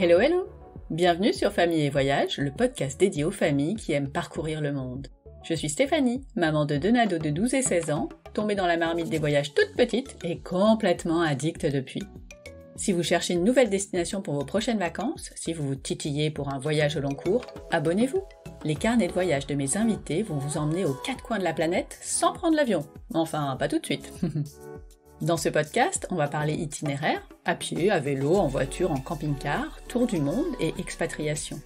Hello, hello Bienvenue sur Famille et Voyage, le podcast dédié aux familles qui aiment parcourir le monde. Je suis Stéphanie, maman de deux de 12 et 16 ans, tombée dans la marmite des voyages toute petite et complètement addicte depuis. Si vous cherchez une nouvelle destination pour vos prochaines vacances, si vous vous titillez pour un voyage au long cours, abonnez-vous. Les carnets de voyage de mes invités vont vous emmener aux quatre coins de la planète sans prendre l'avion. Enfin, pas tout de suite. Dans ce podcast, on va parler itinéraire, à pied, à vélo, en voiture, en camping-car, tour du monde et expatriation.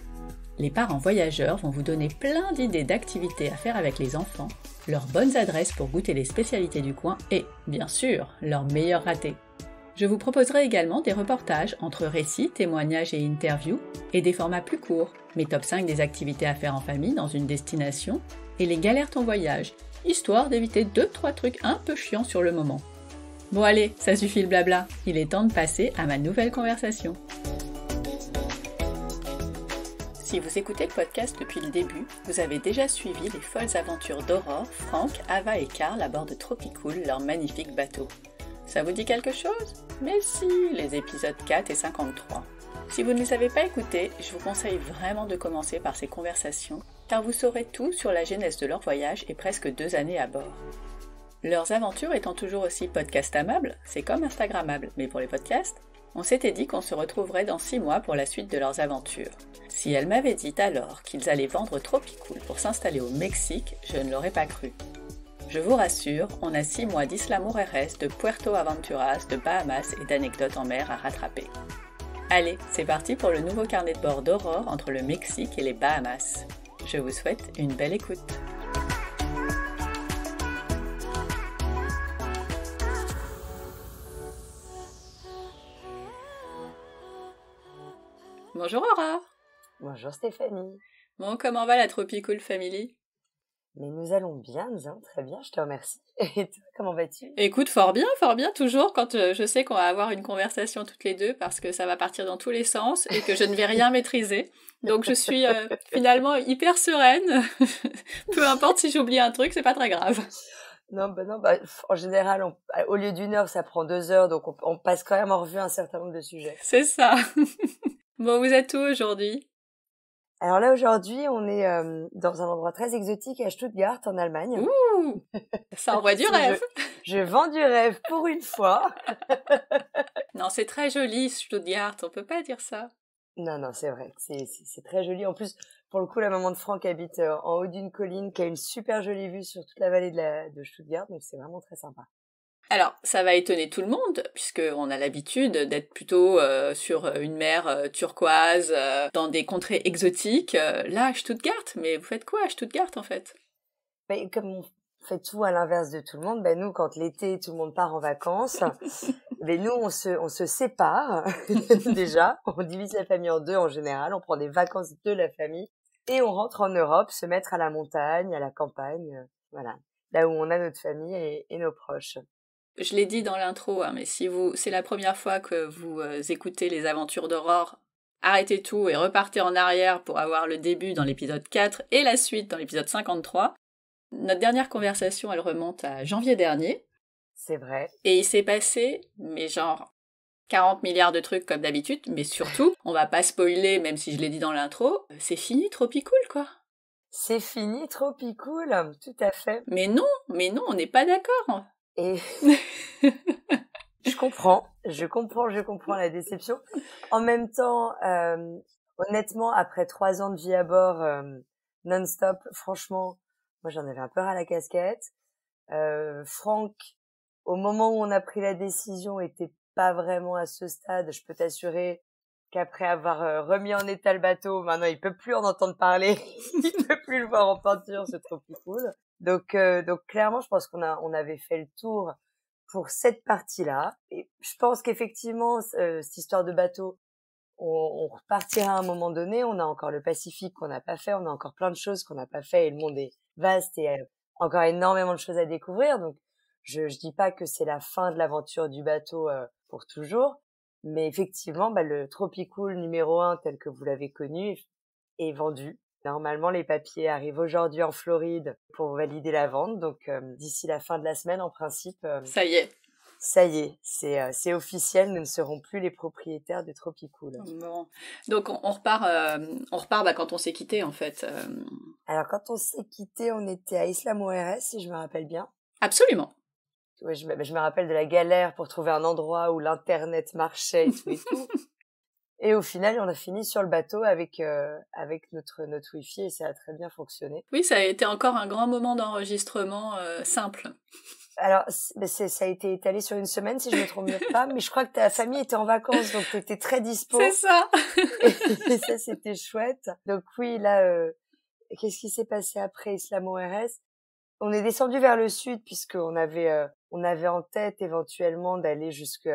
Les parents voyageurs vont vous donner plein d'idées d'activités à faire avec les enfants, leurs bonnes adresses pour goûter les spécialités du coin et, bien sûr, leurs meilleurs ratés. Je vous proposerai également des reportages entre récits, témoignages et interviews, et des formats plus courts, mes top 5 des activités à faire en famille dans une destination, et les galères en voyage, histoire d'éviter 2-3 trucs un peu chiants sur le moment. Bon allez, ça suffit le blabla. Il est temps de passer à ma nouvelle conversation. Si vous écoutez le podcast depuis le début, vous avez déjà suivi les folles aventures d'Aurore, Franck, Ava et Karl à bord de Tropicool, leur magnifique bateau. Ça vous dit quelque chose Mais si, les épisodes 4 et 53. Si vous ne les avez pas écoutés, je vous conseille vraiment de commencer par ces conversations, car vous saurez tout sur la genèse de leur voyage et presque deux années à bord. Leurs aventures étant toujours aussi podcast amables, c'est comme Instagrammable, mais pour les podcasts, on s'était dit qu'on se retrouverait dans six mois pour la suite de leurs aventures. Si elle m'avait dit alors qu'ils allaient vendre Tropicool pour s'installer au Mexique, je ne l'aurais pas cru. Je vous rassure, on a six mois d'Isla de Puerto Aventuras, de Bahamas et d'anecdotes en mer à rattraper. Allez, c'est parti pour le nouveau carnet de bord d'Aurore entre le Mexique et les Bahamas. Je vous souhaite une belle écoute. Bonjour Aurore. Bonjour Stéphanie. Bon, comment va la Tropical Family Mais nous allons bien, bien, très bien, je te remercie. Et toi, comment vas-tu Écoute, fort bien, fort bien, toujours quand euh, je sais qu'on va avoir une conversation toutes les deux parce que ça va partir dans tous les sens et que je ne vais rien maîtriser. Donc je suis euh, finalement hyper sereine. Peu importe si j'oublie un truc, c'est pas très grave. Non, ben non bah, en général, bah, au lieu d'une heure, ça prend deux heures, donc on, on, passe quand même en revue un certain nombre de sujets. C'est ça. Bon, vous êtes où aujourd'hui Alors là, aujourd'hui, on est euh, dans un endroit très exotique à Stuttgart, en Allemagne. Ça envoie du rêve je, vends du rêve pour une fois Non, c'est très joli Stuttgart, on peut pas dire ça. Non, non, c'est vrai, c'est très joli. En plus, pour le coup, la maman de Franck habite euh, en haut d'une colline qui a une super jolie vue sur toute la vallée de, de Stuttgart, donc c'est vraiment très sympa. Alors, ça va étonner tout le monde, puisqu'on a l'habitude d'être plutôt euh, sur euh, une mer euh, turquoise, dans des contrées exotiques. là, à Stuttgart, mais vous faites quoi à Stuttgart, en fait ben, Comme on fait tout à l'inverse de tout le monde, ben nous, quand l'été, tout le monde part en vacances, ben nous, on se, sépare déjà. On divise la famille en deux en général. On prend des vacances de la famille et on rentre en Europe, se mettre à la montagne, à la campagne, voilà, là où on a notre famille et nos proches. Je l'ai dit dans l'intro, hein, mais si vous, c'est la première fois que vous euh, écoutez les aventures d'Aurore, arrêtez tout et repartez en arrière pour avoir le début dans l'épisode 4 et la suite dans l'épisode 53. Notre dernière conversation, elle remonte à janvier dernier. C'est vrai. Et il s'est passé, mais genre 40 milliards de trucs comme d'habitude, mais surtout, on va pas spoiler, même si je l'ai dit dans l'intro, c'est fini, Tropicool, quoi. C'est fini, Tropicool, tout à fait. Mais non, mais non, on n'est pas d'accord. Et je comprends, je comprends, je comprends la déception. En même temps, euh, honnêtement, après trois ans de vie à bord euh, non-stop, franchement, moi j'en avais un peu à la casquette. Euh, Franck, au moment où on a pris la décision, était pas vraiment à ce stade. Je peux t'assurer qu'après avoir euh, remis en état le bateau, maintenant il peut plus en entendre parler, il ne peut plus le voir en peinture, c'est trop plus cool. Donc, euh, donc clairement, je pense qu'on a, on avait fait le tour pour cette partie-là. Et je pense qu'effectivement, euh, cette histoire de bateau, on, repartira à un moment donné. On a encore le Pacifique qu'on n'a pas fait, on a encore plein de choses qu'on n'a pas fait, et le monde est vaste et euh, encore énormément de choses à découvrir. Donc, je, je dis pas que c'est la fin de l'aventure du bateau pour toujours, mais effectivement, bah, le Tropicool numéro un tel que vous l'avez connu est vendu Normalement, les papiers arrivent aujourd'hui en Floride pour valider la vente. Donc, euh, d'ici la fin de la semaine, en principe. Euh, ça y est. Ça y est, euh, c'est, officiel, nous ne serons plus les propriétaires de Tropicool. Bon. Donc, on, repart, on repart bah, quand on s'est quitté, en fait. Alors, quand on s'est quitté, on était à Islam ORS, si je me rappelle bien. Absolument. je, je, me rappelle de la galère pour trouver un endroit où l'Internet marchait et tout et tout. Et au final, on a fini sur le bateau avec euh, avec notre notre Wi-Fi et ça a très bien fonctionné. Oui, ça a été encore un grand moment d'enregistrement euh, simple. Alors, ça a été étalé sur une semaine, si je ne me trompe pas, mais je crois que ta famille était en vacances, donc tu étais très dispo. C'est ça. et, ça, c'était chouette. Donc oui, là, euh, qu'est-ce qui s'est passé après Islam RS On est descendu vers le sud puisqu'on avait on avait en tête éventuellement d'aller jusque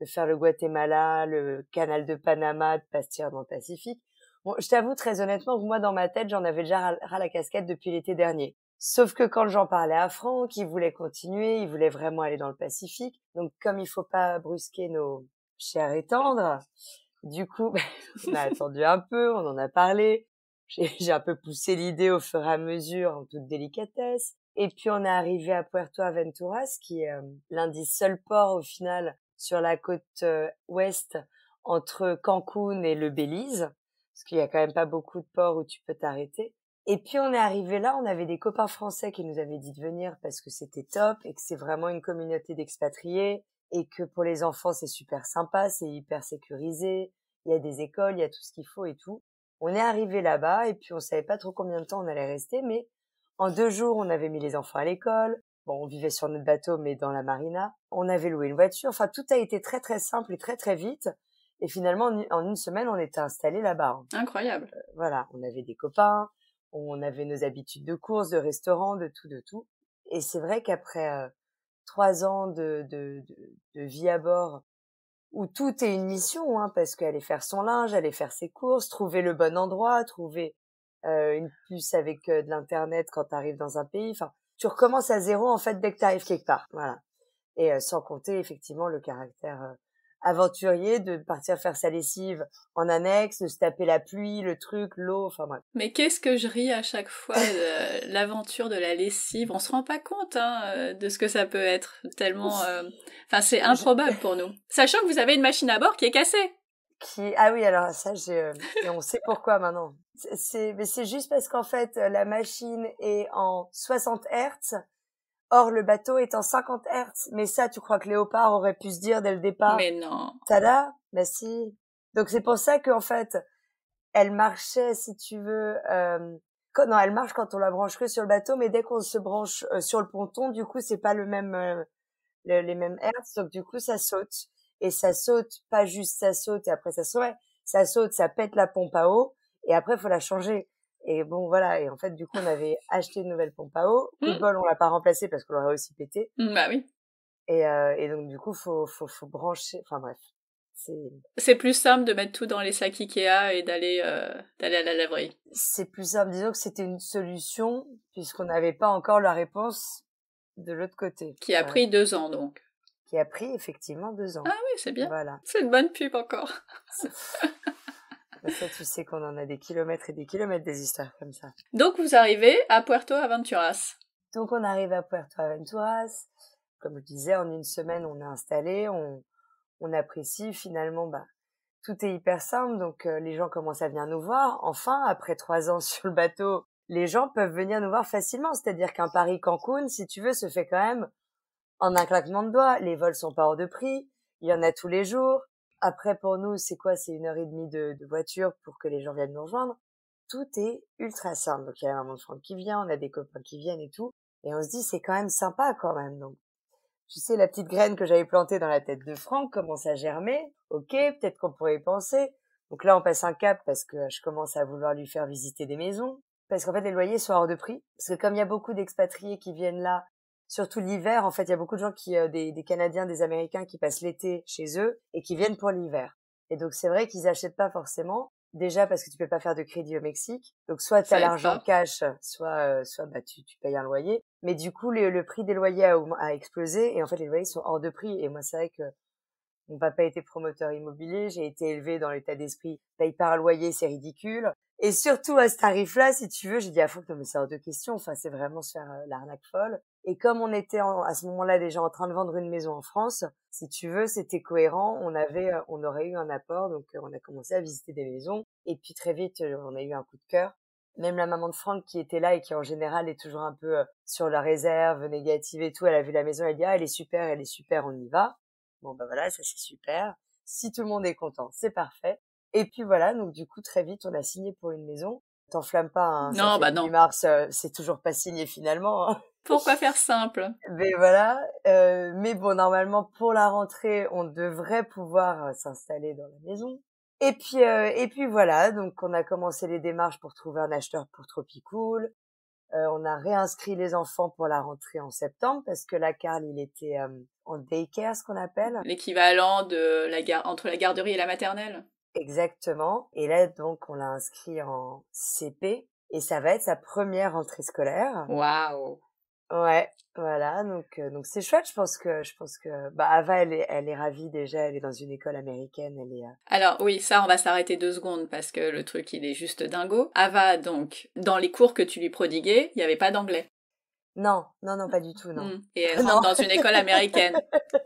de faire le Guatemala, le canal de Panama, de passer dans le Pacifique. Bon, je t'avoue très honnêtement moi, dans ma tête, j'en avais déjà ras la casquette depuis l'été dernier. Sauf que quand j'en parlais à Franck, il voulait continuer, il voulait vraiment aller dans le Pacifique. Donc, comme il faut pas brusquer nos chers et tendres, du coup, on a attendu un peu, on en a parlé. J'ai un peu poussé l'idée au fur et à mesure, en toute délicatesse. Et puis, on est arrivé à Puerto Aventuras, qui est lundi euh, l'un des seuls ports, au final, sur la côte euh, ouest entre Cancun et le Belize, parce qu'il n'y a quand même pas beaucoup de ports où tu peux t'arrêter. Et puis on est arrivé là, on avait des copains français qui nous avaient dit de venir parce que c'était top et que c'est vraiment une communauté d'expatriés et que pour les enfants c'est super sympa, c'est hyper sécurisé, il y a des écoles, il y a tout ce qu'il faut et tout. On est arrivé là-bas et puis on ne savait pas trop combien de temps on allait rester, mais en deux jours on avait mis les enfants à l'école, Bon, on vivait sur notre bateau, mais dans la marina. On avait loué une voiture. Enfin, tout a été très, très simple et très, très vite. Et finalement, en une semaine, on était installé là-bas. Hein. Incroyable. Euh, voilà, on avait des copains, on avait nos habitudes de course, de restaurant, de tout, de tout. Et c'est vrai qu'après euh, trois ans de, de, de, vie à bord, où tout est une mission, hein, parce qu'aller faire son linge, aller faire ses courses, trouver le bon endroit, trouver euh, une puce avec de l'internet quand tu arrives dans un pays. Enfin, tu recommences à zéro en fait dès que tu arrives quelque part. Voilà. Et euh, sans compter effectivement le caractère euh, aventurier de partir faire sa lessive en annexe, de se taper la pluie, le truc, l'eau, enfin bref. Mais qu'est-ce que je ris à chaque fois de l'aventure de la lessive. On se rend pas compte hein, euh, de ce que ça peut être tellement. Enfin, c'est bah, improbable pour nous. Sachant que vous avez une machine à bord qui est cassée qui ah oui alors ça j'ai euh, on sait pourquoi maintenant c'est mais c'est juste parce qu'en fait euh, la machine est en 60 Hertz or le bateau est en 50 Hertz mais ça tu crois que Léopard aurait pu se dire dès le départ mais non tada bah si donc c'est pour ça qu'en fait elle marchait si tu veux euh... non elle marche quand on la branche que sur le bateau mais dès qu'on se branche euh, sur le ponton du coup c'est pas le même les mêmes Hertz donc du coup ça saute et ça saute, pas juste ça saute et après ça saute, ça saute, ça pète la pompe à eau et après faut la changer. Et bon voilà, et en fait du coup on avait acheté une nouvelle pompe à eau, le mmh. bol on l'a pas remplacé parce qu'on l'aurait aussi pété. Mmh, bah oui. Euh, et, donc du coup faut faut faut brancher, enfin bref. C'est plus simple de mettre tout dans les sacs Ikea et d'aller euh, d'aller à la laverie. C'est plus simple, disons que c'était une solution puisqu'on n'avait pas encore la réponse de l'autre côté. Qui a pris deux ans donc qui a pris effectivement deux ans. Ah oui, c'est bien. Voilà. C'est une bonne pub encore. Parce que tu sais qu'on en a des kilomètres et des kilomètres des histoires comme ça. Donc, vous arrivez à Puerto Aventuras. Donc, on arrive à Puerto Aventuras. Comme je disais, en une semaine, on est installé, on, apprécie. Finalement, bah, tout est hyper simple. Donc, euh, les gens commencent à venir nous voir. Enfin, après trois ans sur le bateau, les gens peuvent venir nous voir facilement. C'est-à-dire qu'un Paris-Cancun, si tu veux, se fait quand même en un claquement de doigts. Les vols sont pas hors de prix. Il y en a tous les jours. Après, pour nous, c'est quoi C'est une heure et demie de, voiture pour que les gens viennent nous rejoindre. Tout est ultra simple. Donc, il y a un de franc qui vient, on a des copains qui viennent et tout. Et on se dit, c'est quand même sympa quand même. Donc, tu sais, la petite graine que j'avais plantée dans la tête de Franck commence à germer. Ok, peut-être qu'on pourrait y penser. Donc là, on passe un cap parce que je commence à vouloir lui faire visiter des maisons. Parce qu'en fait, les loyers sont hors de prix. Parce que comme il y a beaucoup d'expatriés qui viennent là, surtout l'hiver. En fait, il y a beaucoup de gens qui, euh, des, des, Canadiens, des Américains qui passent l'été chez eux et qui viennent pour l'hiver. Et donc, c'est vrai qu'ils achètent pas forcément. Déjà parce que tu peux pas faire de crédit au Mexique. Donc, soit tu as l'argent cash, soit, euh, soit bah, tu, payes un loyer. Mais du coup, le, prix des loyers a, explosé et en fait, les loyers sont hors de prix. Et moi, c'est vrai que mon pas été promoteur immobilier, j'ai été élevé dans l'état d'esprit paye par loyer, c'est ridicule. Et surtout à ce tarif-là, si tu veux, j'ai dit à fond que mais c'est hors de question, enfin c'est vraiment se faire euh, l'arnaque folle. Et comme on était à ce moment-là déjà en train de vendre une maison en France, si tu veux, c'était cohérent. On avait, euh, on aurait eu un apport, donc euh, on a commencé à visiter des maisons. Et puis très vite, euh, on a eu un coup de cœur. Même la maman de Franck qui était là et qui en général est toujours un peu sur la réserve, négative et tout, elle a vu la maison, elle dit ah elle est super, elle est super, on y va. Bon bah ben voilà, ça c'est super. Si tout le monde est content, c'est parfait. Et puis voilà, donc du coup très vite on a signé pour une maison. T'enflamme pas, hein, non, bah non. mars, c'est toujours pas signé finalement. Hein. Pourquoi faire simple Mais voilà. Euh, mais bon, normalement, pour la rentrée, on devrait pouvoir euh, s'installer dans la maison. Et puis, euh, et puis voilà. Donc, on a commencé les démarches pour trouver un acheteur pour Tropicool. Euh, on a réinscrit les enfants pour la rentrée en septembre parce que la Carl, il était euh, en daycare, ce qu'on appelle. L'équivalent de la entre la garderie et la maternelle. Exactement. Et là, donc, on l'a inscrit en CP et ça va être sa première rentrée scolaire. Waouh Ouais, voilà. Donc, euh, donc c'est chouette. Je pense que, je pense que, bah, Ava, elle est, elle est ravie déjà. Elle est dans une école américaine. Elle est. Euh, alors oui, ça, on va s'arrêter deux secondes parce que le truc, il est juste dingo. Ava, donc, dans les cours que tu lui prodiguais, il n'y avait pas d'anglais. Non, non, non, pas du tout, non. Hmm, et elle rentre dans une école américaine.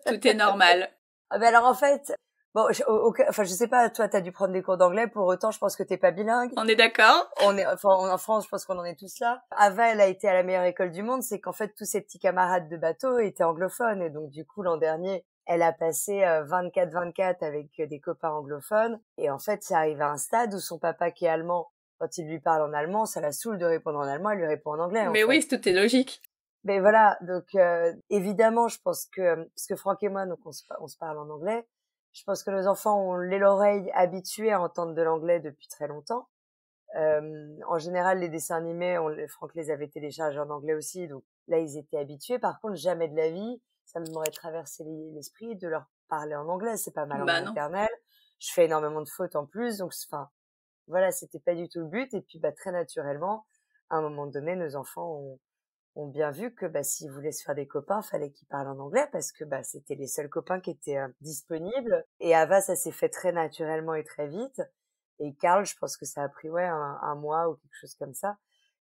tout est normal. Ah ben alors en fait, Bon, je, enfin, je sais pas, toi, t'as dû prendre des cours d'anglais, pour autant, je pense que t'es pas bilingue. On est d'accord. On est, enfin, en France, je pense qu'on en est tous là. Ava, elle a été à la meilleure école du monde, c'est qu'en fait, tous ses petits camarades de bateau étaient anglophones, et donc, du coup, l'an dernier, elle a passé 24-24 euh, avec euh, des copains anglophones, et en fait, ça arrive à un stade où son papa, qui est allemand, quand il lui parle en allemand, ça la saoule de répondre en allemand, elle lui répond en anglais. Mais oui, tout est logique. Mais voilà, donc euh, évidemment, je pense que parce que Franck et moi, donc on se, on se parle en anglais, je pense que nos enfants ont l'oreille habituée à entendre de l'anglais depuis très longtemps. en général, les dessins animés, on, Franck les avait téléchargés en anglais aussi, donc là, ils étaient habitués. Par contre, jamais de la vie, ça m'aurait traversé l'esprit de leur parler en anglais. C'est pas mal en bah, maternelle. Je fais énormément de fautes en plus, donc enfin, voilà, c'était pas du tout le but. Et puis, bah, très naturellement, à un moment donné, nos enfants ont, ont bien vu que bah, s'ils voulaient se faire des copains, fallait qu'ils parlent en anglais parce que bah, c'était les seuls copains qui étaient euh, disponibles. Et Ava, ça s'est fait très naturellement et très vite. Et Karl, je pense que ça a pris ouais un, mois ou quelque chose comme ça.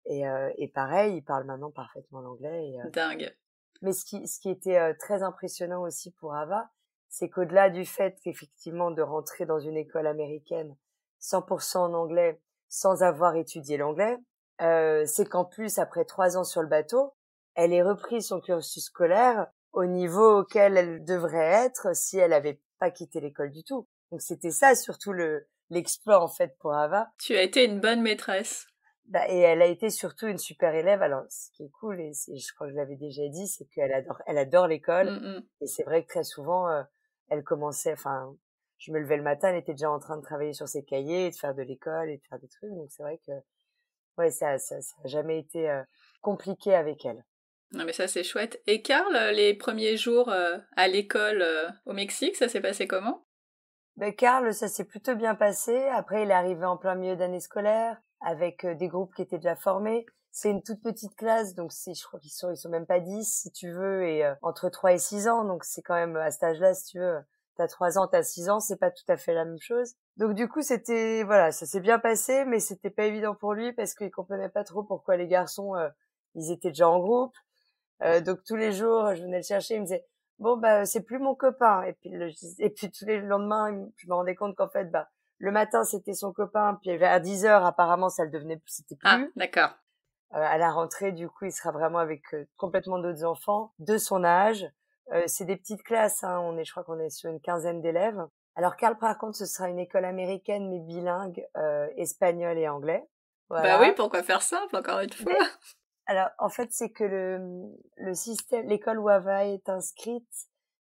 Et, euh, et pareil, il parle maintenant parfaitement l'anglais. Euh, Dingue. Mais ce qui, ce qui était très impressionnant aussi pour Ava, c'est qu'au-delà du fait qu'effectivement de rentrer dans une école américaine 100% en anglais sans avoir étudié l'anglais, euh, c'est qu'en plus, après trois ans sur le bateau, elle ait repris son cursus scolaire au niveau auquel elle devrait être si elle n'avait pas quitté l'école du tout. Donc c'était ça surtout le l'exploit en fait pour Ava. Tu as été une bonne maîtresse. Bah, et elle a été surtout une super élève. Alors ce qui est cool et je crois que je l'avais déjà dit, c'est qu'elle adore elle adore l'école mm, mm. et c'est vrai que très souvent euh, elle commençait enfin je me levais le matin, elle était déjà en train de travailler sur ses cahiers, et de faire de l'école et de faire des trucs. Donc c'est vrai que ouais, ça n'a ça, jamais été compliqué avec elle. Non mais ça c'est chouette. Et Karl, les premiers jours à l'école au Mexique, ça s'est passé comment ben, Karl, ça s'est plutôt bien passé. Après, il est arrivé en plein milieu d'année scolaire avec des groupes qui étaient déjà formés. C'est une toute petite classe, donc je crois qu'ils sont, ils sont même pas 10 si tu veux, et entre 3 et 6 ans, donc c'est quand même à cet âge-là, si tu veux, t'as trois ans, t'as six ans, c'est pas tout à fait la même chose. Donc du coup, c'était voilà, ça s'est bien passé, mais c'était pas évident pour lui parce qu'il comprenait pas trop pourquoi les garçons, euh, ils étaient déjà en groupe. Euh, donc tous les jours, je venais le chercher, il me disait bon bah c'est plus mon copain. Et puis le, et puis tous les lendemains, je me rendais compte qu'en fait bah le matin c'était son copain, puis vers 10 heures apparemment ça le devenait plus, c'était ah, plus. Ah d'accord. Euh, à la rentrée, du coup, il sera vraiment avec complètement d'autres enfants de son âge. Euh, c'est des petites classes, hein. on est, je crois qu'on est sur une quinzaine d'élèves. Alors Karl, par contre, ce sera une école américaine mais bilingue, euh, espagnol et anglais. Bah oui, pourquoi faire simple encore une fois Alors en fait, c'est que le, le système, l'école Ava est inscrite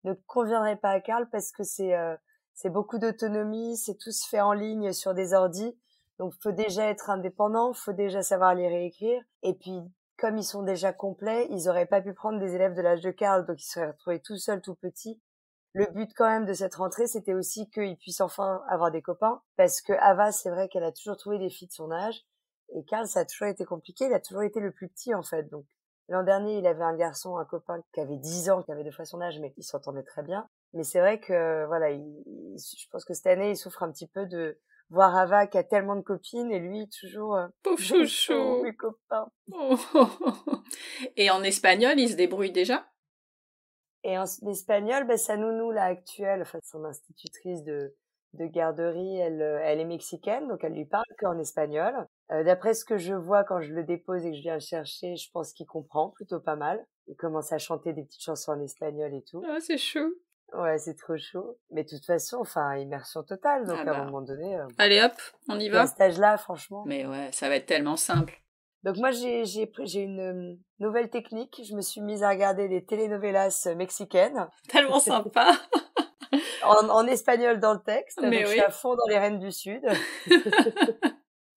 ne conviendrait pas à Karl parce que euh, c'est beaucoup d'autonomie, c'est tout se fait en ligne sur des ordis. Donc faut déjà être indépendant, faut déjà savoir lire et écrire. Et puis comme ils sont déjà complets, ils n'auraient pas pu prendre des élèves de l'âge de Karl, donc ils seraient retrouvés tout seuls, tout petits. Le but quand même de cette rentrée, c'était aussi qu'ils puissent enfin avoir des copains, parce que Ava, c'est vrai qu'elle a toujours trouvé des filles de son âge, et Karl, ça a toujours été compliqué, il a toujours été le plus petit en fait. Donc l'an dernier, il avait un garçon, un copain qui avait 10 ans, qui avait deux fois son âge, mais il s'entendait très bien. Mais c'est vrai que voilà, je pense que cette année, il souffre un petit peu de voir Ava qui a tellement de copines et lui toujours euh, pauvre chouchou, copains. et en espagnol, il se débrouille déjà Et en espagnol, ben, sa nounou la actuelle, enfin son institutrice de de garderie, elle, euh, elle est mexicaine, donc elle lui parle qu'en espagnol. Euh, d'après ce que je vois quand je le dépose et que je viens le chercher, je pense qu'il comprend plutôt pas mal. Il commence à chanter des petites chansons en espagnol et tout. Ah, c'est chaud Ouais, c'est trop chaud. Mais de toute façon, enfin, immersion totale. Donc, ah à un bah. moment donné. Euh, Allez hop, on y va. Ce stage-là, franchement. Mais ouais, ça va être tellement simple. Donc, moi, j'ai, j'ai, j'ai une hum, nouvelle technique. Je me suis mise à regarder des telenovelas euh, mexicaines. Tellement sympa. en, espagnol dans le texte. Mais oui. Je suis à fond dans les reines du Sud.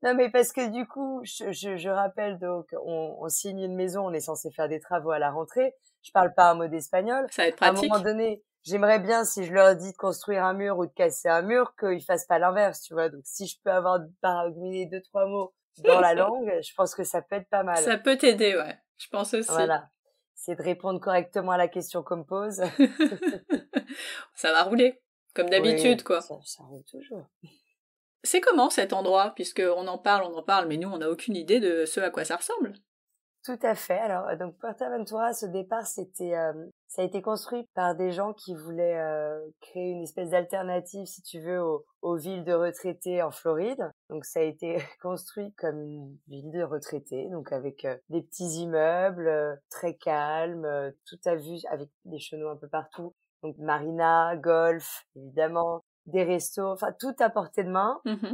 non, mais parce que du coup, je, je, je rappelle, donc, on, on signe une maison, on est censé faire des travaux à la rentrée je parle pas un mot d'espagnol. Ça va être pratique. À un moment donné, j'aimerais bien si je leur dis de construire un mur ou de casser un mur qu'ils fassent pas l'inverse tu vois donc si je peux avoir parmi deux trois mots dans la langue je pense que ça peut être pas mal ça peut t'aider ouais je pense aussi voilà c'est de répondre correctement à la question qu'on me pose ça va rouler comme d'habitude quoi ça, roule toujours c'est comment cet endroit puisque on en parle on en parle mais nous on n'a aucune idée de ce à quoi ça ressemble tout à fait. Alors, euh, donc Portaventura, ce départ, c'était, euh, ça a été construit par des gens qui voulaient euh, créer une espèce d'alternative, si tu veux, aux, villes de retraités en Floride. Donc, ça a été construit comme une ville de retraités, donc avec des petits immeubles très calmes, tout à vue, avec des chenaux un peu partout. Donc, marina, golf, évidemment, des restos, enfin tout à portée de main. Mmh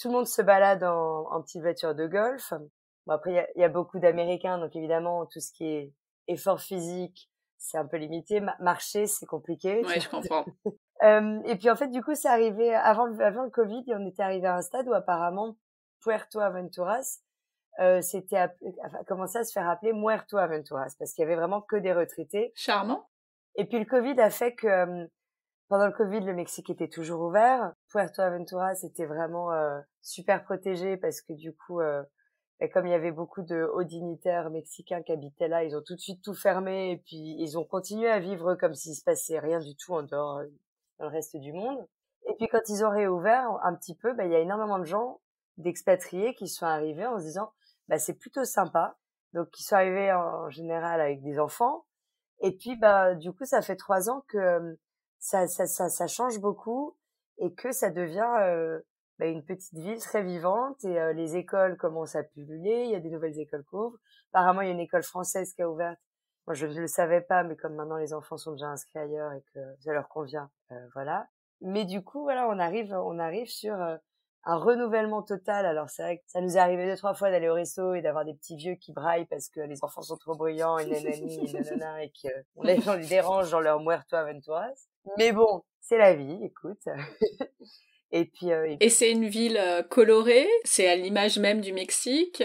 tout le monde se balade en, en petite voiture de golf. Bon, après, il y, a beaucoup d'Américains, donc évidemment, tout ce qui est effort physique, c'est un peu limité. marcher, c'est compliqué. Oui, je comprends. euh, et puis, en fait, du coup, c'est arrivé avant le, avant le Covid, on était arrivé à un stade où apparemment, Puerto Aventuras, euh, c'était enfin, commencé à se faire appeler Muerto Aventuras, parce qu'il y avait vraiment que des retraités. Charmant. Et puis, le Covid a fait que, pendant le Covid, le Mexique était toujours ouvert. Puerto Aventuras était vraiment euh, super protégé parce que du coup, euh, et comme il y avait beaucoup de hauts dignitaires mexicains qui habitaient là, ils ont tout de suite tout fermé et puis ils ont continué à vivre comme s'il se passait rien du tout en dehors euh, dans le reste du monde. Et puis quand ils ont réouvert un petit peu, bah, il y a énormément de gens d'expatriés qui sont arrivés en se disant bah, c'est plutôt sympa. Donc ils sont arrivés en général avec des enfants. Et puis bah du coup ça fait trois ans que euh, ça ça ça, ça change beaucoup et que ça devient euh, bah, une petite ville très vivante et euh, les écoles commencent à pulluler, il y a des nouvelles écoles couvrent. Apparemment, il y a une école française qui a ouvert. Moi, je ne le savais pas, mais comme maintenant les enfants sont déjà inscrits ailleurs et que ça leur convient, euh, voilà. Mais du coup, voilà, on arrive, on arrive sur euh, un renouvellement total. Alors c'est vrai que ça nous est arrivé deux trois fois d'aller au resto et d'avoir des petits vieux qui braillent parce que les enfants sont trop bruyants et nanani et que les gens les dérange dans leur muerto aventuras. Mais bon, c'est la vie, écoute. Et puis. Euh, et, c'est une ville euh, colorée. C'est à l'image même du Mexique.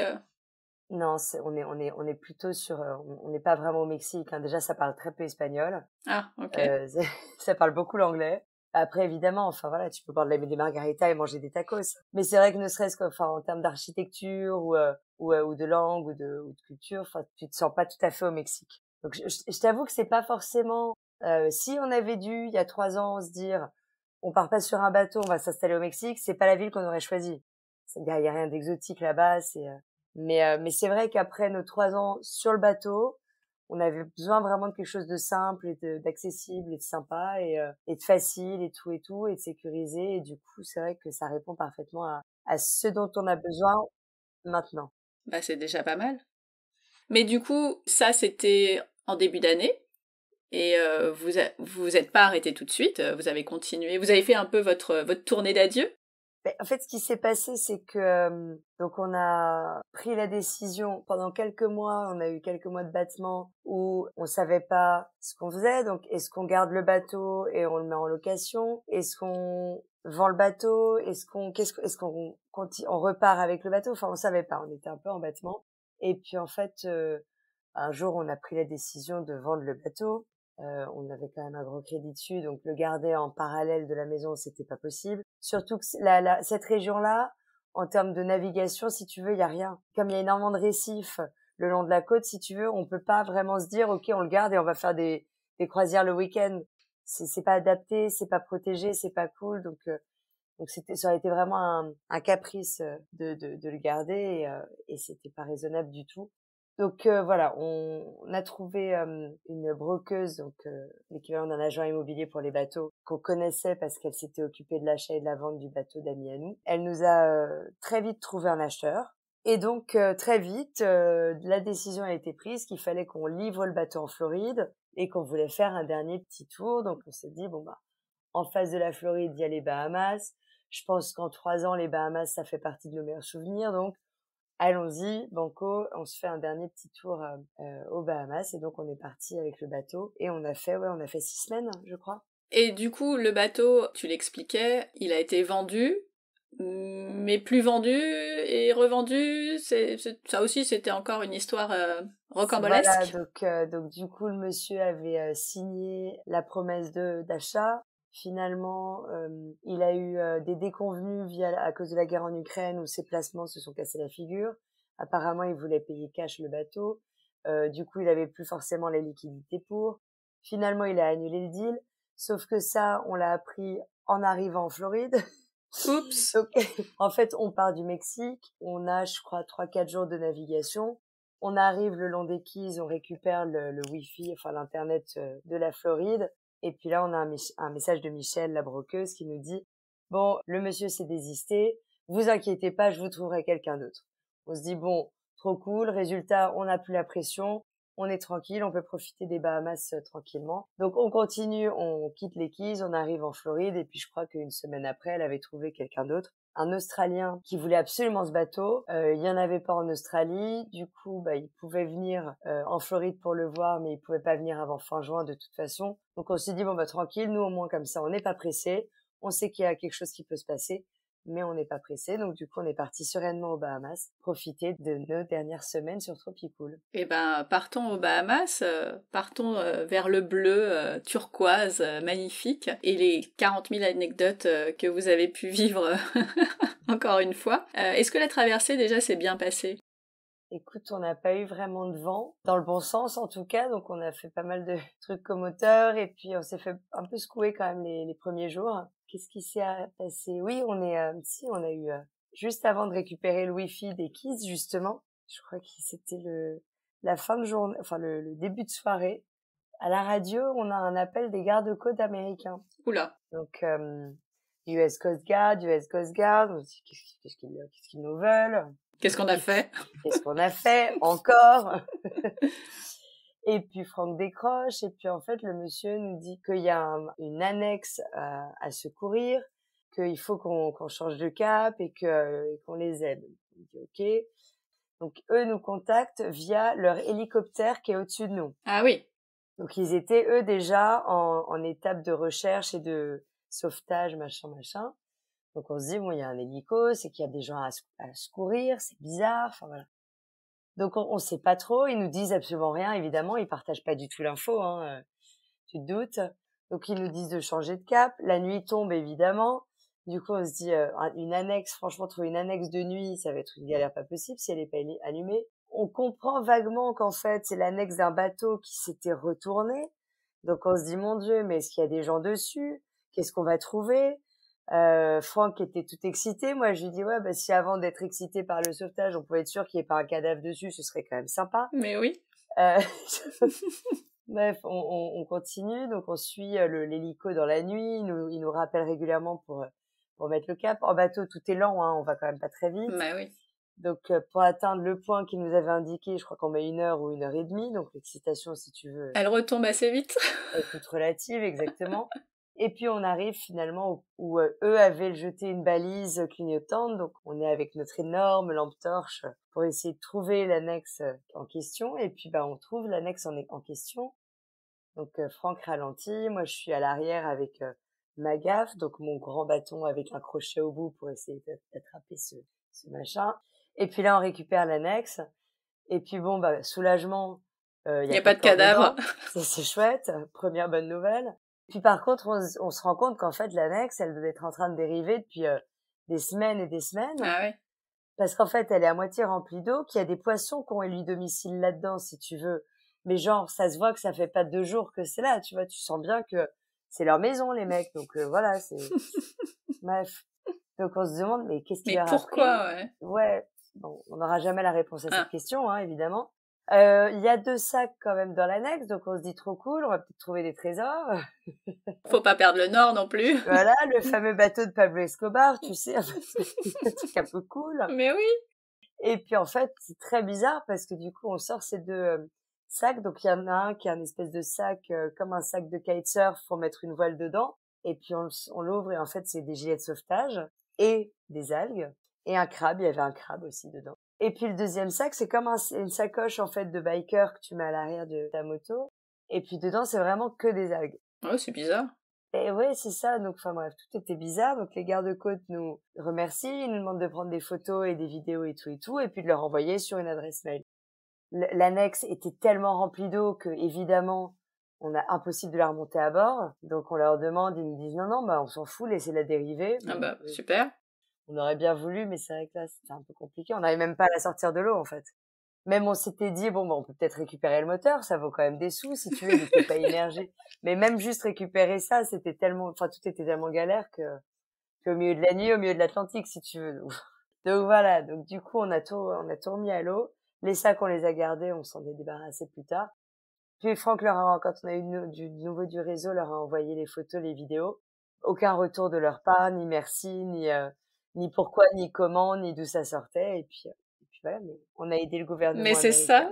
Non, on est on est on est plutôt sur euh, on n'est pas vraiment au Mexique. Hein. Déjà, ça parle très peu espagnol. Ah, ok. Euh, ça parle beaucoup l'anglais. Après, évidemment, enfin voilà, tu peux boire des margaritas et manger des tacos. Mais c'est vrai que ne serait-ce qu'en en termes d'architecture ou, ou, ou de langue ou de, ou de culture, enfin tu te sens pas tout à fait au Mexique. Donc je, je t'avoue que c'est pas forcément. si on avait dû il y a trois ans se dire on part pas sur un bateau, on va s'installer au Mexique, c'est pas la ville qu'on aurait choisie. Il y, a, rien d'exotique là-bas. C'est euh, mais euh, mais c'est vrai qu'après nos trois ans sur le bateau, on avait besoin vraiment de quelque chose de simple et d'accessible et de sympa euh, et, de facile et tout et tout et de sécurisé. Et du coup, c'est vrai que ça répond parfaitement à, à ce dont on a besoin maintenant. Bah, c'est déjà pas mal. Mais du coup, ça, c'était en début d'année. Et euh, vous vous êtes pas arrêté tout de suite, euh, vous avez continué, vous avez fait un peu votre euh, votre tournée d'adieu. Ben, en fait, ce qui s'est passé, c'est que donc on a pris la décision pendant quelques mois, on a eu quelques mois de battement où on savait pas ce qu'on faisait. Donc, est-ce qu'on garde le bateau et on le met en location Est-ce qu'on vend le bateau Est-ce qu'on qu'est-ce est-ce qu'on on repart avec le bateau Enfin, on savait pas. On était un peu en battement. Et puis en fait, un jour, on a pris la décision de vendre le bateau. Euh, on avait quand même un gros crédit dessus, donc le garder en parallèle de la maison, c'était pas possible. Surtout que la, cette région-là, en termes de navigation, si tu veux, il y a rien. Comme il y a énormément de récifs le long de la côte, si tu veux, on peut pas vraiment se dire, ok, on le garde et on va faire des, croisières le week-end. C'est pas adapté, c'est pas protégé, c'est pas cool, donc euh, ça a été vraiment un, caprice euh, de, le garder et, euh, et c'était pas raisonnable du tout. Donc euh, voilà, on, a trouvé une broqueuse, donc euh, l'équivalent d'un agent immobilier pour les bateaux, qu'on connaissait parce qu'elle s'était occupée de l'achat et de la vente du bateau d'amis Elle nous a très vite trouvé un acheteur. Et donc très vite, la décision a été prise qu'il fallait qu'on livre le bateau en Floride et qu'on voulait faire un dernier petit tour. Donc on s'est dit bon bah en face de la Floride, il y a les Bahamas. Je pense qu'en trois ans, les Bahamas, ça fait partie de nos meilleurs souvenirs. Donc allons-y, Banco, on se fait un dernier petit tour euh, euh, aux Bahamas et donc on est parti avec le bateau et on a fait, ouais, on a fait six semaines, je crois. Et du coup, le bateau, tu l'expliquais, il a été vendu, mais plus vendu et revendu. C'est, ça aussi, c'était encore une histoire euh, rocambolesque. donc, donc du coup, le monsieur avait signé la promesse d'achat. Finalement, euh, il a eu euh, des déconvenus via, à cause de la guerre en Ukraine où ses placements se sont cassés la figure. Apparemment, il voulait payer cash le bateau. Euh, du coup, il avait plus forcément les liquidités pour. Finalement, il a annulé le deal. Sauf que ça, on l'a appris en arrivant en Floride. Oups. Okay. en fait, on part du Mexique. On a, je crois, trois, quatre jours de navigation. On arrive le long des Keys, on récupère le, le Wi-Fi, enfin l'Internet euh, de la Floride. Et puis là, on a un, message de Michel, la broqueuse, qui nous dit, bon, le monsieur s'est désisté, vous inquiétez pas, je vous trouverai quelqu'un d'autre. On se dit, bon, trop cool, résultat, on n'a plus la pression, on est tranquille, on peut profiter des Bahamas euh, tranquillement. Donc on continue, on quitte les on arrive en Floride et puis je crois qu'une semaine après, elle avait trouvé quelqu'un d'autre un Australien qui voulait absolument ce bateau. Euh, il n'y en avait pas en Australie. Du coup, bah, il pouvait venir euh, en Floride pour le voir, mais il pouvait pas venir avant fin juin de toute façon. Donc on s'est dit bon bah tranquille, nous au moins comme ça, on n'est pas pressé. On sait qu'il y a quelque chose qui peut se passer mais on n'est pas pressé. Donc du coup, on est parti sereinement aux Bahamas, profiter de nos dernières semaines sur Tropicool. Eh ben, partons aux Bahamas, euh, partons euh, vers le bleu euh, turquoise magnifique et les 40 000 anecdotes que vous avez pu vivre encore une fois. Est-ce que la traversée déjà s'est bien passée Écoute, on n'a pas eu vraiment de vent, dans le bon sens en tout cas, donc on a fait pas mal de trucs comme moteur et puis on s'est fait un peu secouer quand même les premiers jours. Qu'est-ce qui s'est euh, passé Oui, on est euh, si on a eu euh, juste avant de récupérer le Wi-Fi des kids justement. Je crois que c'était le la fin de journée, enfin le, début de soirée. À la radio, on a un appel des gardes-côtes américains. Oula. Donc US Coast Guard, US Coast Guard. Qu'est-ce qu'ils nous veulent Qu'est-ce qu'on a fait Qu'est-ce qu'on a fait encore Et puis Franck décroche, et puis en fait le monsieur nous dit qu'il y a une annexe à, secourir, qu'il faut qu'on change de cap et que qu'on les aide. ok. Donc eux nous contactent via leur hélicoptère qui est au-dessus de nous. Ah oui. Donc ils étaient eux déjà en, en étape de recherche et de sauvetage, machin, machin. Donc on se dit bon il y a un hélico, c'est qu'il y a des gens à, à secourir, c'est bizarre. Enfin voilà. Donc on ne sait pas trop, ils nous disent absolument rien, évidemment, ils partagent pas du tout l'info, hein, euh, tu te doutes. Donc ils nous disent de changer de cap, la nuit tombe évidemment, du coup on se dit euh, une annexe, franchement trouver une annexe de nuit, ça va être une galère pas possible si elle n'est pas allumée. On comprend vaguement qu'en fait c'est l'annexe d'un bateau qui s'était retourné, donc on se dit mon Dieu, mais est-ce qu'il y a des gens dessus Qu'est-ce qu'on va trouver euh, Franck était tout excité. Moi, je lui dis ouais, bah, si avant d'être excité par le sauvetage, on pouvait être sûr qu'il n'y ait pas un cadavre dessus, ce serait quand même sympa. Mais oui. Euh, Bref, on, on, continue. Donc, on suit euh, l'hélico dans la nuit. Il nous, il nous rappelle régulièrement pour, euh, pour mettre le cap. En bateau, tout est lent. Hein, on va quand même pas très vite. Bah oui. Donc, euh, pour atteindre le point qu'il nous avait indiqué, je crois qu'on met une heure ou une heure et demie. Donc, l'excitation, si tu veux. Elle retombe assez vite. Elle est toute relative, exactement. Et puis on arrive finalement où, euh, eux avaient jeté une balise clignotante, donc on est avec notre énorme lampe torche pour essayer de trouver l'annexe euh, en question. Et puis bah on trouve l'annexe en, question. Donc euh, Franck ralentit, moi je suis à l'arrière avec ma gaffe, donc mon grand bâton avec un crochet au bout pour essayer d'attraper ce, ce machin. Et puis là on récupère l'annexe. Et puis bon bah soulagement, il n'y a pas de cadavre. C'est chouette, première bonne nouvelle. Puis par contre, on, se rend compte qu'en fait, l'annexe, elle devait être en train de dériver depuis euh, des semaines et des semaines. Ah Parce qu'en fait, elle est à moitié remplie d'eau, qu'il y a des poissons qui ont élu domicile là-dedans, si tu veux. Mais genre, ça se voit que ça fait pas deux jours que c'est là, tu vois. Tu sens bien que c'est leur maison, les mecs. Donc euh, voilà, c'est... Bref. Donc on se demande, mais qu'est-ce qu'il y a Mais pourquoi, ouais. bon, on n'aura jamais la réponse à cette ah. question, hein, évidemment. Euh, il y a deux sacs quand même dans l'annexe, donc on se dit trop cool, on va peut-être trouver des trésors. Faut pas perdre le nord non plus. Voilà, le fameux bateau de Pablo Escobar, tu sais, un truc un peu cool. Mais oui. Et puis en fait, c'est très bizarre parce que du coup, on sort ces deux euh, sacs. Donc il y en a un qui est un espèce de sac euh, comme un sac de kitesurf pour mettre une voile dedans. Et puis on, on l'ouvre et en fait, c'est des gilets de sauvetage et des algues et un crabe. Il y avait un crabe aussi dedans. Et puis le deuxième sac, c'est comme une sacoche en fait de biker que tu mets à l'arrière de ta moto. Et puis dedans, c'est vraiment que des algues. Ouais, c'est bizarre. Et oui, c'est ça. Donc, enfin bref, tout était bizarre. Donc les gardes-côtes nous remercient, ils nous demandent de prendre des photos et des vidéos et tout et tout, et puis de leur envoyer sur une adresse mail. L'annexe était tellement remplie d'eau que évidemment, on a impossible de la remonter à bord. Donc on leur demande, ils nous disent non non, bah on s'en fout, laissez-la dériver. Ah bah euh, super on aurait bien voulu, mais c'est vrai que là, c'était un peu compliqué. On n'arrivait même pas à la sortir de l'eau, en fait. Même on s'était dit, bon, bon, bah, on peut peut-être récupérer le moteur, ça vaut quand même des sous, si tu veux, ne n'était pas émerger. Mais même juste récupérer ça, c'était tellement, enfin, tout était tellement galère que, au milieu de la nuit, au milieu de l'Atlantique, si tu veux. Donc, voilà. Donc, du coup, on a tout, on a tout remis à l'eau. Les sacs, on les a gardés, on s'en est débarrassé plus tard. Puis Franck leur a, quand on a eu du nouveau du réseau, leur a envoyé les photos, les vidéos. Aucun retour de leur part, ni merci, ni, euh, ni pourquoi, ni comment, ni d'où ça sortait. Et puis, puis voilà, mais on a aidé le gouvernement. Mais c'est ça.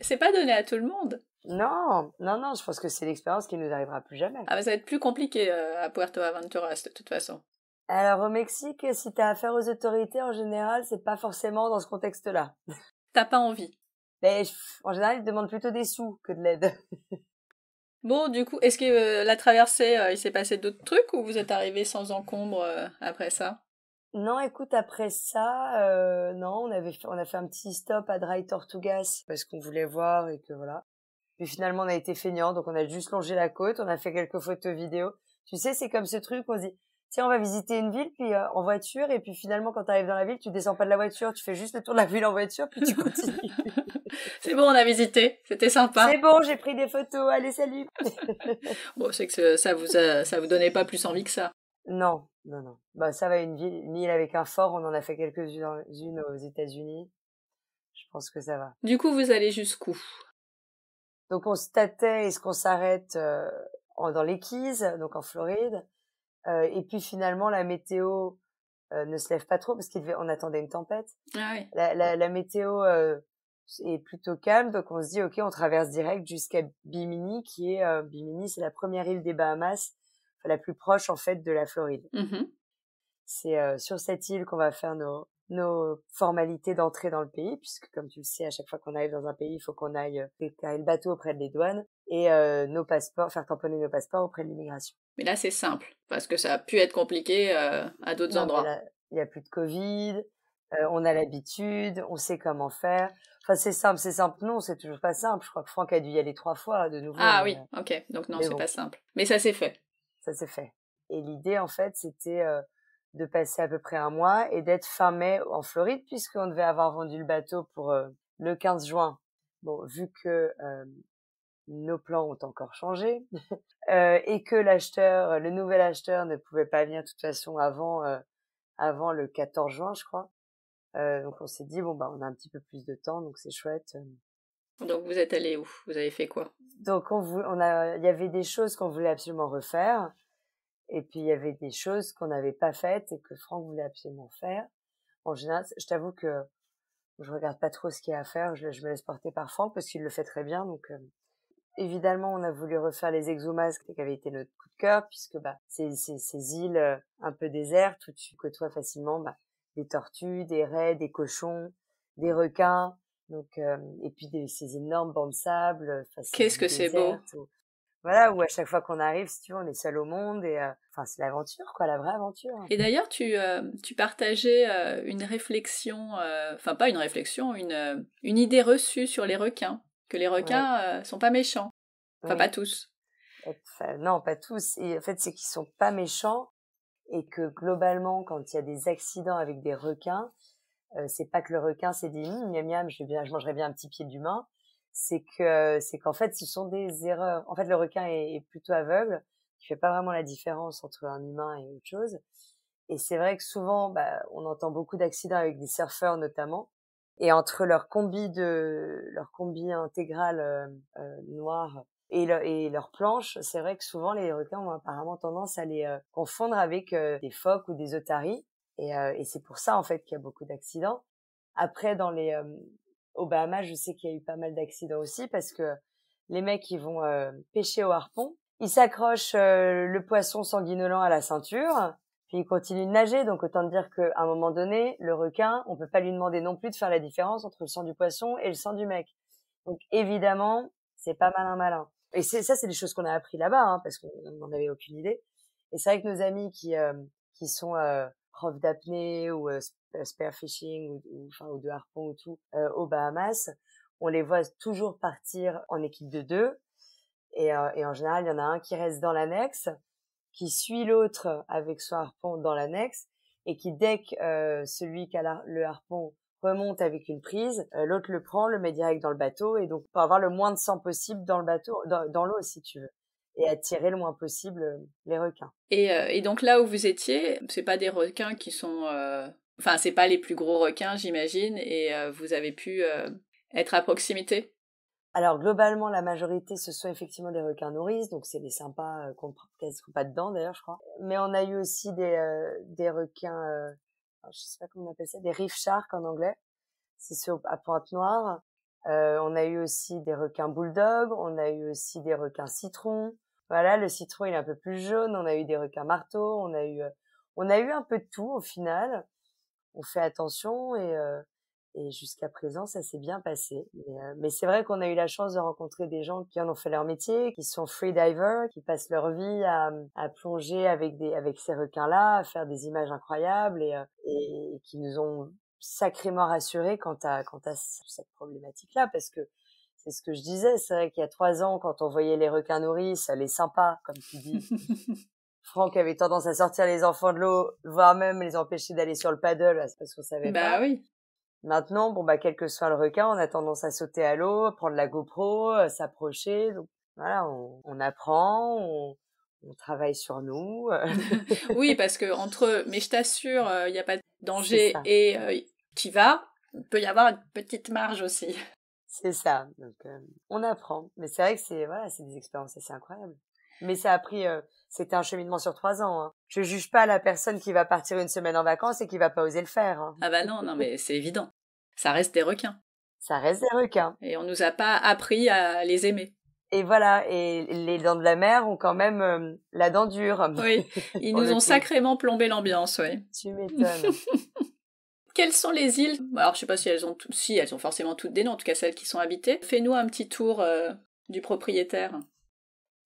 c'est pas donné à tout le monde. Non, non, non, je pense que c'est l'expérience qui nous arrivera plus jamais. Ah, mais bah, ça va être plus compliqué euh, à Puerto Aventuras de toute façon. Alors au Mexique, si t'as affaire aux autorités en général, c'est pas forcément dans ce contexte-là. T'as pas envie. Mais, ben, en général, ils demandent plutôt des sous que de l'aide. Bon, du coup, est-ce que euh, la traversée, euh, il s'est passé d'autres trucs ou vous êtes arrivés sans encombre euh, après ça non, écoute, après ça, non, on avait on a fait un petit stop à Dry Tortugas parce qu'on voulait voir et que voilà. Puis finalement, on a été feignant, donc on a juste longé la côte, on a fait quelques photos vidéo. Tu sais, c'est comme ce truc, on se dit, « Tiens, on va visiter une ville, puis euh, en voiture, et puis finalement, quand tu arrives dans la ville, tu descends pas de la voiture, tu fais juste le tour de la ville en voiture, puis tu continues. c'est bon, on a visité, c'était sympa. C'est bon, j'ai pris des photos, allez, salut. bon, c'est que ça vous ça vous donnait pas plus envie que ça. Non, non, non. Bah, ça va, une ville, une île avec un fort, on en a fait quelques-unes aux États-Unis. Je pense que ça va. Du coup, vous allez jusqu'où Donc, on se tâtait, est-ce qu'on s'arrête euh, dans les donc en Floride euh, et puis finalement, la météo euh, ne se lève pas trop parce qu'on attendait une tempête. Ah oui. la, la, la, météo euh, est plutôt calme, donc on se dit, OK, on traverse direct jusqu'à Bimini, qui est, Bimini, c'est la première île des Bahamas, la plus proche en fait de la Floride. Mmh c'est sur cette île qu'on va faire nos, nos formalités d'entrée dans le pays, puisque comme tu le sais, à chaque fois qu'on arrive dans un pays, il faut qu'on aille déclarer le bateau auprès de les douanes et nos passeports, faire tamponner nos passeports auprès de l'immigration. Mais là, c'est simple, parce que ça a pu être compliqué euh, à d'autres endroits. Il n'y a plus de Covid, euh, on a l'habitude, on sait comment faire. Enfin, c'est simple, c'est simple. Non, c'est toujours pas simple. Je crois que Franck a dû y aller trois fois de nouveau. Ah oui, euh, ok. Donc non, c'est pas simple. Mais ça s'est fait. Ça s'est fait. Et l'idée, en fait, c'était de passer à peu près un mois et d'être fin mai en Floride, puisqu'on devait avoir vendu le bateau pour le 15 juin. Bon, vu que nos plans ont encore changé euh, et que l'acheteur, le nouvel acheteur ne pouvait pas venir de toute façon avant euh, avant le 14 juin, je crois. Euh, donc on s'est dit bon bah on a un petit peu plus de temps donc c'est chouette. Donc vous êtes allé où Vous avez fait quoi Donc on, on a il y avait des choses qu'on voulait absolument refaire et puis il y avait des choses qu'on n'avait pas faites et que Franck voulait absolument faire. En général, je t'avoue que je regarde pas trop ce qu'il y a à faire, je, je me laisse porter par Franck parce qu'il le fait très bien donc Évidemment, on a voulu refaire les exomasques qui avaient été notre coup de cœur, puisque bah, ces, ces, îles euh, un peu désertes où tu côtoies facilement bah, des tortues, des raies, des cochons, des requins, donc euh, et puis ces énormes bancs de sable. Euh, Qu'est-ce que c'est beau Voilà, où à chaque fois qu'on arrive, si tu veux, on est seul au monde et enfin c'est l'aventure, quoi, la vraie aventure. Et d'ailleurs, tu partageais une réflexion, enfin pas une réflexion, une idée reçue sur les requins que les requins euh, sont pas méchants. Enfin, pas tous. non, pas tous. Et en fait, c'est qu'ils sont pas méchants et que globalement, quand il y a des accidents avec des requins, euh, c'est pas que le requin c'est dit hum, miam miam, je, bien, bien un petit pied d'humain. C'est que euh, c'est qu'en fait, ce sont des erreurs. En fait, le requin est, plutôt aveugle, qui fait pas vraiment la différence entre un humain et autre chose. Et c'est vrai que souvent, bah, on entend beaucoup d'accidents avec des surfeurs notamment, et entre leur combi de leur combi intégrale euh, euh, noire et, leur et leurs planches, c'est vrai que souvent les requins ont apparemment tendance à les euh, confondre avec des phoques ou des otaries. Et, c'est pour ça en fait qu'il y a beaucoup d'accidents. Après, dans les au Bahamas, je sais qu'il y a eu pas mal d'accidents aussi parce que les mecs ils vont pêcher au harpon, ils s'accrochent le poisson sanguinolent à la ceinture puis il continue de nager, donc autant dire qu'à un moment donné, le requin, on peut pas lui demander non plus de faire la différence entre le sang du poisson et le sang du mec. Donc évidemment, c'est pas malin malin. Et ça, c'est des choses qu'on a appris là-bas, hein, parce qu'on n'en avait aucune idée. Et c'est vrai que nos amis qui euh, qui sont euh, profs d'apnée ou euh, euh, spearfishing ou, ou, enfin, ou de harpon ou tout euh, aux Bahamas, on les voit toujours partir en équipe de deux. et en général, il y en a un qui reste dans l'annexe qui suit l'autre avec son harpon dans l'annexe et qui dès que euh, celui qui a le harpon remonte avec une prise, euh, l'autre le prend, le met direct dans le bateau et donc pour avoir le moins de sang possible dans le bateau, dans, l'eau si tu veux et attirer le moins possible euh, les requins. Et, donc là où vous étiez, ce n'est pas des requins qui sont, enfin c'est pas les plus gros requins j'imagine et vous avez pu être à proximité alors globalement, la majorité, ce sont effectivement des requins nourrices, donc c'est des sympas euh, qu'on ne quasiment pas dedans d'ailleurs, je crois. Mais on a eu aussi des, euh, requins, euh, je sais pas comment on appelle ça, des reef sharks en anglais, c'est ceux à Pointe Noire. on a eu aussi des requins bulldog, on a eu aussi des requins citrons. Voilà, le citron il est un peu plus jaune. On a eu des requins marteaux, on a eu, on a eu un peu de tout au final. On fait attention et et jusqu'à présent, ça s'est bien passé. Mais, euh, mais c'est vrai qu'on a eu la chance de rencontrer des gens qui en ont fait leur métier, qui sont freedivers, qui passent leur vie à, à plonger avec, des, avec ces requins-là, à faire des images incroyables et, euh, et, qui nous ont sacrément rassurés quant à, quant à cette problématique-là. Parce que c'est ce que je disais, c'est vrai qu'il y a trois ans, quand on voyait les requins nourris, ça les sympa, comme tu dis. Franck avait tendance à sortir les enfants de l'eau, voire même les empêcher d'aller sur le paddle, parce qu'on savait bah pas. Bah oui. Maintenant, bon bah quel que soit le requin, on a tendance à sauter à l'eau, prendre la GoPro, s'approcher. Donc voilà, on, on apprend, on, travaille sur nous. oui, parce que entre mais je t'assure, euh, il n'y a pas de danger et euh, qui va, il peut y avoir une petite marge aussi. C'est ça. Donc euh, on apprend, mais c'est vrai que c'est voilà, c'est des expériences assez incroyables. Mais ça a pris c'était un cheminement sur trois ans. Hein. Je juge pas la personne qui va partir une semaine en vacances et qui va pas oser le faire. Hein. Ah bah non, non, mais c'est évident. Ça reste des requins. Ça reste des requins. Et on nous a pas appris à les aimer. Et voilà, et les dents de la mer ont quand même euh, la dent dure. Oui, ils nous ont sacrément plombé l'ambiance, oui. Tu m'étonnes. Quelles sont les îles Alors, je sais pas si elles ont, si elles ont forcément toutes des noms, en tout cas celles qui sont habitées. Fais-nous un petit tour euh, du propriétaire.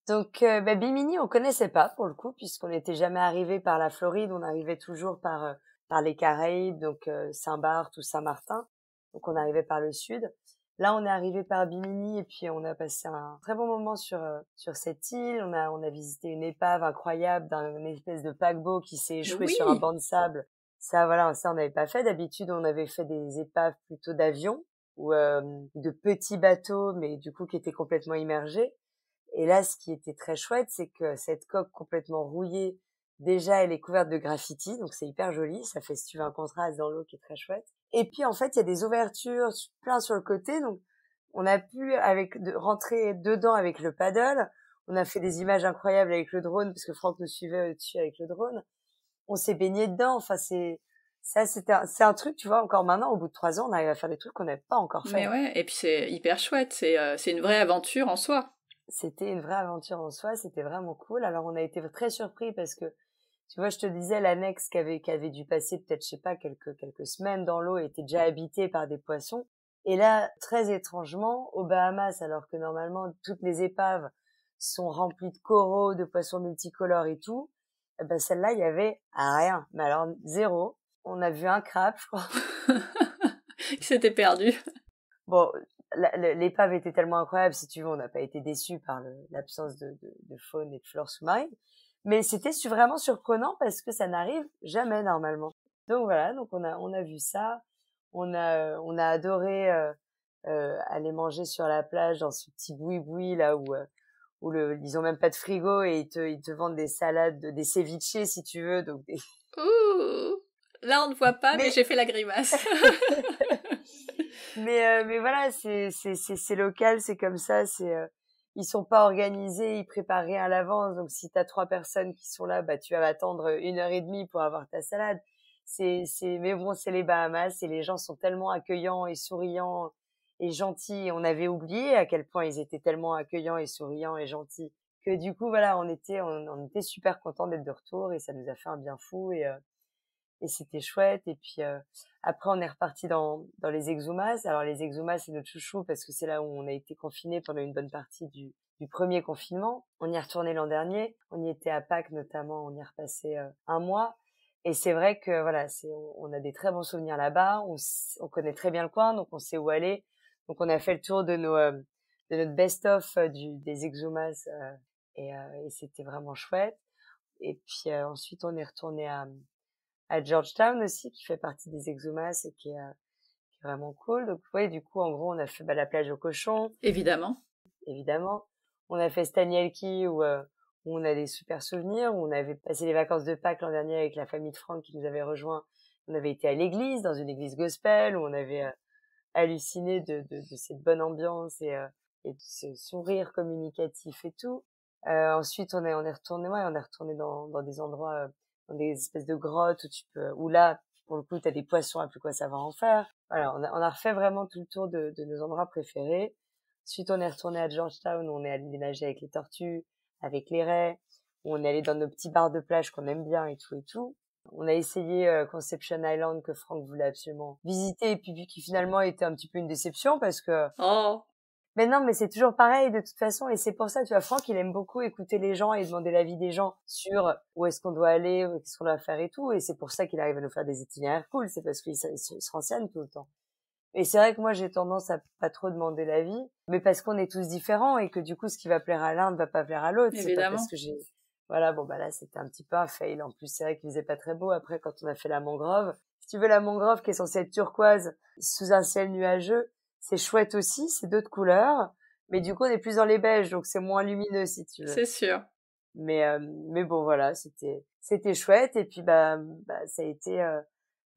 Donc bah, Bimini, on connaissait pas pour le coup, puisqu'on n'était jamais arrivé par la Floride, on arrivait toujours par euh, par les Caraïbes, donc euh, Saint-Barth ou Saint-Martin. Donc on arrivait par le sud. Là, on est arrivé par Bimini et puis on a passé un très bon moment sur sur cette île. On a on a visité une épave incroyable d'un espèce de paquebot qui s'est échoué sur un banc de sable. Ça, voilà, ça on n'avait pas fait. D'habitude, on avait fait des épaves plutôt d'avions ou de petits bateaux, mais du coup qui étaient complètement immergés. Et là, ce qui était très chouette, c'est que cette coque complètement rouillée, déjà, elle est couverte de graffiti, donc c'est hyper joli. Ça fait, si tu veux, un contraste dans l'eau qui est très chouette. Et puis, en fait, il y a des ouvertures plein sur le côté, donc on a pu avec de, rentrer dedans avec le paddle. On a fait des images incroyables avec le drone, parce que Franck nous suivait au-dessus avec le drone. On s'est baigné dedans. Enfin, c'est ça, c'est un, truc, tu vois, encore maintenant, au bout de trois ans, on arrive à faire des trucs qu'on n'a pas encore fait. Mais ouais, et puis c'est hyper chouette, c'est euh, une vraie aventure en soi c'était une vraie aventure en soi, c'était vraiment cool. Alors on a été très surpris parce que tu vois, je te disais l'annexe qui avait dû passer peut-être je sais pas quelques quelques semaines dans l'eau était déjà habitée par des poissons. Et là, très étrangement, aux Bahamas, alors que normalement toutes les épaves sont remplies de coraux, de poissons multicolores et tout, eh ben celle-là, il y avait rien, mais alors zéro. On a vu un crabe, je crois. qui s'était perdu. Bon, l'épave était tellement incroyable, si tu veux, on n'a pas été déçus par l'absence de, faune et de flore sous-marine. Mais c'était vraiment surprenant parce que ça n'arrive jamais normalement. Donc voilà, donc on a, on a vu ça. On a, euh, on a adoré euh, euh, aller manger sur la plage dans ce petit boui-boui là où, où ils ont même pas de frigo et ils te, ils te vendent des salades, des ceviches si tu veux. Donc Là, on ne voit pas, mais j'ai fait la grimace. mais, euh, mais voilà, c'est local, c'est comme ça, c'est euh, ils sont pas organisés, ils préparent rien à l'avance. Donc si tu trois personnes qui sont là, bah tu vas attendre une heure et demie pour avoir ta salade. C'est c'est mais bon, c'est les Bahamas et les gens sont tellement accueillants et souriants et gentils. On avait oublié à quel point ils étaient tellement accueillants et souriants et gentils que du coup voilà, on était on, on était super contents d'être de retour et ça nous a fait un bien fou et euh, et c'était chouette et puis après, on est reparti dans, dans les Exumas. Alors, les Exumas, c'est notre chouchou parce que c'est là où on a été confiné pendant une bonne partie du, du premier confinement. On y est retourné l'an dernier. On y était à Pâques, notamment. On y est repassé euh, un mois. Et c'est vrai que, voilà, c'est, on, a des très bons souvenirs là-bas. On, connaît très bien le coin, donc on sait où aller. Donc, on a fait le tour de nos, euh, de notre best-of euh, des Exumas. et, et c'était vraiment chouette. Et puis ensuite, on est retourné à, à Georgetown aussi, qui fait partie des Exumas et euh, qui est, vraiment cool. Donc, ouais, du coup, en gros, on a fait bah, la plage aux cochons. Évidemment. Évidemment. On a fait Stanielki où, euh, où on a des super souvenirs. Où on avait passé les vacances de Pâques l'an dernier avec la famille de Franck qui nous avait rejoints. On avait été à l'église, dans une église gospel, où on avait euh, halluciné de, de, de, cette bonne ambiance et, euh, et de ce sourire communicatif et tout. ensuite, on est, on est retourné, ouais, on est retourné dans, dans des endroits des espèces de grottes où tu peux, où là, pour le coup, t'as des poissons à plus quoi savoir en faire. Voilà, on a, on refait vraiment tout le tour de, nos endroits préférés. Ensuite, on est retourné à Georgetown, où on est allé nager avec les tortues, avec les raies, où on est allé dans nos petits bars de plage qu'on aime bien et tout et tout. On a essayé euh, Conception Island que Franck voulait absolument visiter et puis, puis qui finalement était un petit peu une déception parce que oh. Mais non, mais c'est toujours pareil de toute façon. Et c'est pour ça, tu vois, Franck, il aime beaucoup écouter les gens et demander l'avis des gens sur où est-ce qu'on doit aller, euh, quest ce qu'on doit faire et tout. Et c'est pour ça qu'il arrive à nous faire des itinéraires cool. C'est parce qu'il se renseigne tout le temps. Et c'est vrai que moi, j'ai tendance à pas trop demander l'avis, mais parce qu'on est tous différents et que du coup, ce qui va plaire à l'un ne va pas plaire à l'autre. C'est pas parce que j'ai, voilà, bon, bah là, c'était un petit peu un fail. En plus, c'est vrai qu'il faisait pas très beau après quand on a fait la mangrove. Si tu veux la mangrove qui est censée être turquoise sous un ciel nuageux, c'est chouette aussi, c'est d'autres couleurs. Mais du coup, on est plus dans les beiges, donc c'est moins lumineux, si tu veux. C'est sûr. Mais, euh, mais bon, voilà, c'était, c'était chouette. Et puis, bah, bah ça a été euh,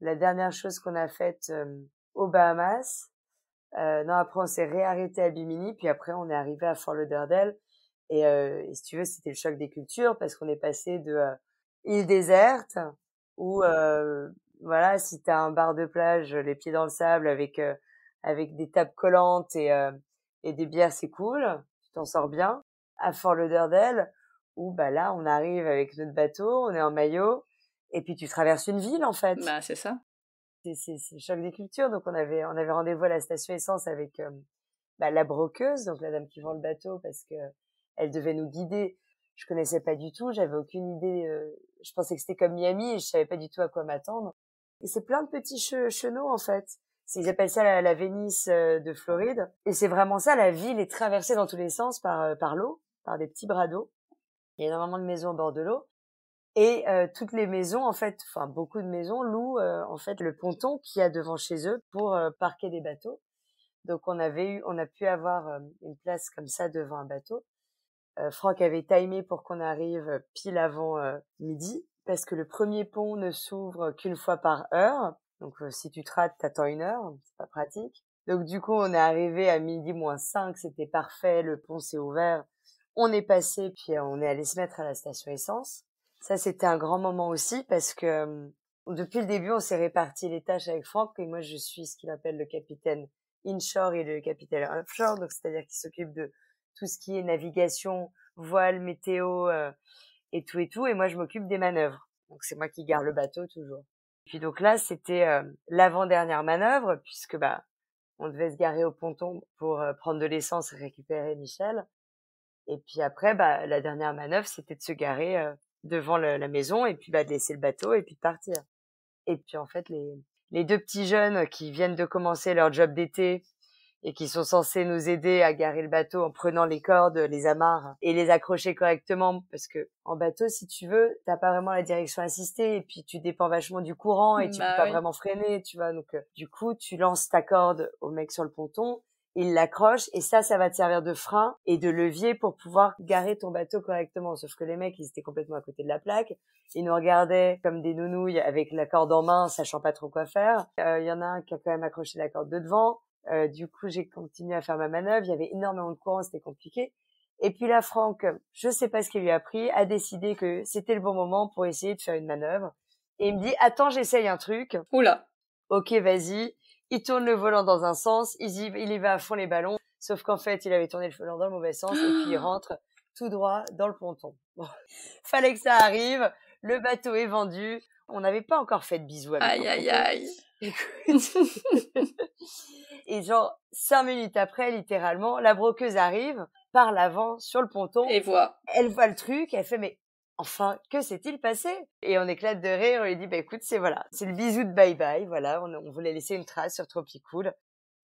la dernière chose qu'on a faite euh, aux Bahamas. Euh, non, après, on s'est réarrêté à Bimini. Puis après, on est arrivé à Fort Lauderdale. Et, si tu veux, c'était le choc des cultures parce qu'on est passé de île déserte où, voilà, si t'as un bar de plage, les pieds dans le sable avec avec des tables collantes et, euh, et des bières, c'est cool, tu t'en sors bien. À Fort Lauderdale, où bah là, on arrive avec notre bateau, on est en maillot, et puis tu traverses une ville en fait. Bah c'est ça. C'est le choc des cultures, donc on avait on avait rendez-vous à la station essence avec euh, bah, la broqueuse, donc la dame qui vend le bateau, parce que elle devait nous guider. Je connaissais pas du tout, j'avais aucune idée. Euh, je pensais que c'était comme Miami et je savais pas du tout à quoi m'attendre. Et c'est plein de petits chenots, chenaux en fait ils appellent ça la, Vénice euh, de Floride. Et c'est vraiment ça, la ville est traversée dans tous les sens par, euh, par l'eau, par des petits bras d'eau. Il y a énormément de maisons au bord de l'eau. Et euh, toutes les maisons, en fait, enfin beaucoup de maisons louent en fait le ponton qu'il y a devant chez eux pour parquer des bateaux. Donc on avait eu, on a pu avoir une place comme ça devant un bateau. Franck avait timé pour qu'on arrive pile avant midi parce que le premier pont ne s'ouvre qu'une fois par heure donc, euh, si tu te rates, t'attends une heure, c'est pas pratique. Donc, du coup, on est arrivé à midi moins 5, c'était parfait, le pont s'est ouvert. On est passé, puis euh, on est allé se mettre à la station essence. Ça, c'était un grand moment aussi parce que euh, depuis le début, on s'est réparti les tâches avec Franck et moi, je suis ce qu'il appelle le capitaine inshore et le capitaine offshore, donc c'est-à-dire qu'il s'occupe de tout ce qui est navigation, voile, météo et tout et tout. Et moi, je m'occupe des manœuvres. Donc c'est moi qui garde le bateau toujours. Puis donc là, c'était euh, l'avant-dernière manœuvre puisque bah on devait se garer au ponton pour euh, prendre de l'essence et récupérer Michel. Et puis après, bah la dernière manœuvre, c'était de se garer euh, devant la maison et puis bah de laisser le bateau et puis de partir. Et puis en fait, les les deux petits jeunes qui viennent de commencer leur job d'été et qui sont censés nous aider à garer le bateau en prenant les cordes, les amarres et les accrocher correctement parce que en bateau si tu veux, t'as pas vraiment la direction assistée et puis tu dépends vachement du courant et tu bah peux pas vraiment freiner, tu vois. Donc euh, du coup, tu lances ta corde au mec sur le ponton il l'accroche et ça, ça va te servir de frein et de levier pour pouvoir garer ton bateau correctement. Sauf que les mecs, ils étaient complètement à côté de la plaque. Ils nous regardaient comme des nounouilles avec la corde en main, sachant pas trop quoi faire. Euh, il y en a un qui a quand même accroché la corde de devant. Euh, du coup, j'ai continué à faire ma manœuvre. Il y avait énormément de courant, c'était compliqué. Et puis là, Franck, je sais pas ce qu'il lui a pris, a décidé que c'était le bon moment pour essayer de faire une manœuvre. Et il me dit, attends, j'essaye un truc. Oula. Ok, vas-y. Il tourne le volant dans un sens, il y, va à fond les ballons. Sauf qu'en fait, il avait tourné le volant dans le mauvais sens et puis il rentre tout droit dans le ponton. Bon. Fallait que ça arrive. Le bateau est vendu. On n'avait pas encore fait de bisous avec Aïe, aïe, aïe. et genre, cinq minutes après, littéralement, la broqueuse arrive par l'avant sur le ponton. Et voit. Elle voit le truc, elle fait, mais Enfin, que s'est-il passé Et on éclate de rire, on lui dit, bah écoute, c'est voilà, c'est le bisou de bye-bye, voilà, on, voulait laisser une trace sur Tropicool.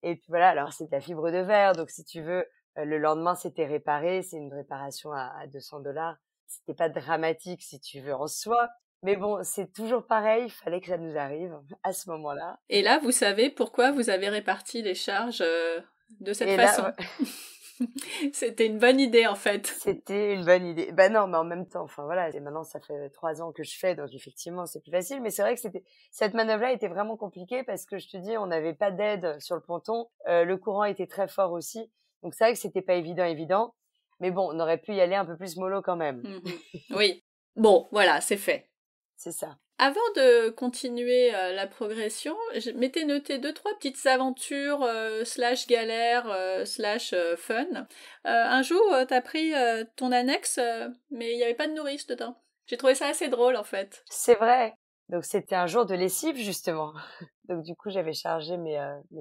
Et puis voilà, alors c'est de fibre de verre, donc si tu veux, euh, le lendemain c'était réparé, c'est une réparation à, à 200 dollars. C'était pas dramatique si tu veux en soi, mais bon, c'est toujours pareil, il fallait que ça nous arrive à ce moment-là. Et là, vous savez pourquoi vous avez réparti les charges euh, de cette façon C'était une bonne idée en fait. C'était une bonne idée. Bah non, mais en même temps, enfin voilà, Et maintenant ça fait trois ans que je fais, donc effectivement c'est plus facile. Mais c'est vrai que c'était cette manœuvre-là était vraiment compliquée parce que je te dis, on n'avait pas d'aide sur le ponton, euh, le courant était très fort aussi, donc c'est vrai que c'était pas évident, évident. Mais bon, on aurait pu y aller un peu plus mollo quand même. Mhm. Oui. Bon, voilà, c'est fait. C'est ça. Avant de continuer euh, la progression, je m'étais noté deux trois petites aventures euh, slash galères euh, slash fun. un jour, as pris ton annexe, mais il n'y avait pas de nourrice dedans. J'ai trouvé ça assez drôle en fait. C'est vrai. Donc c'était un jour de lessive justement. Donc du coup j'avais chargé mes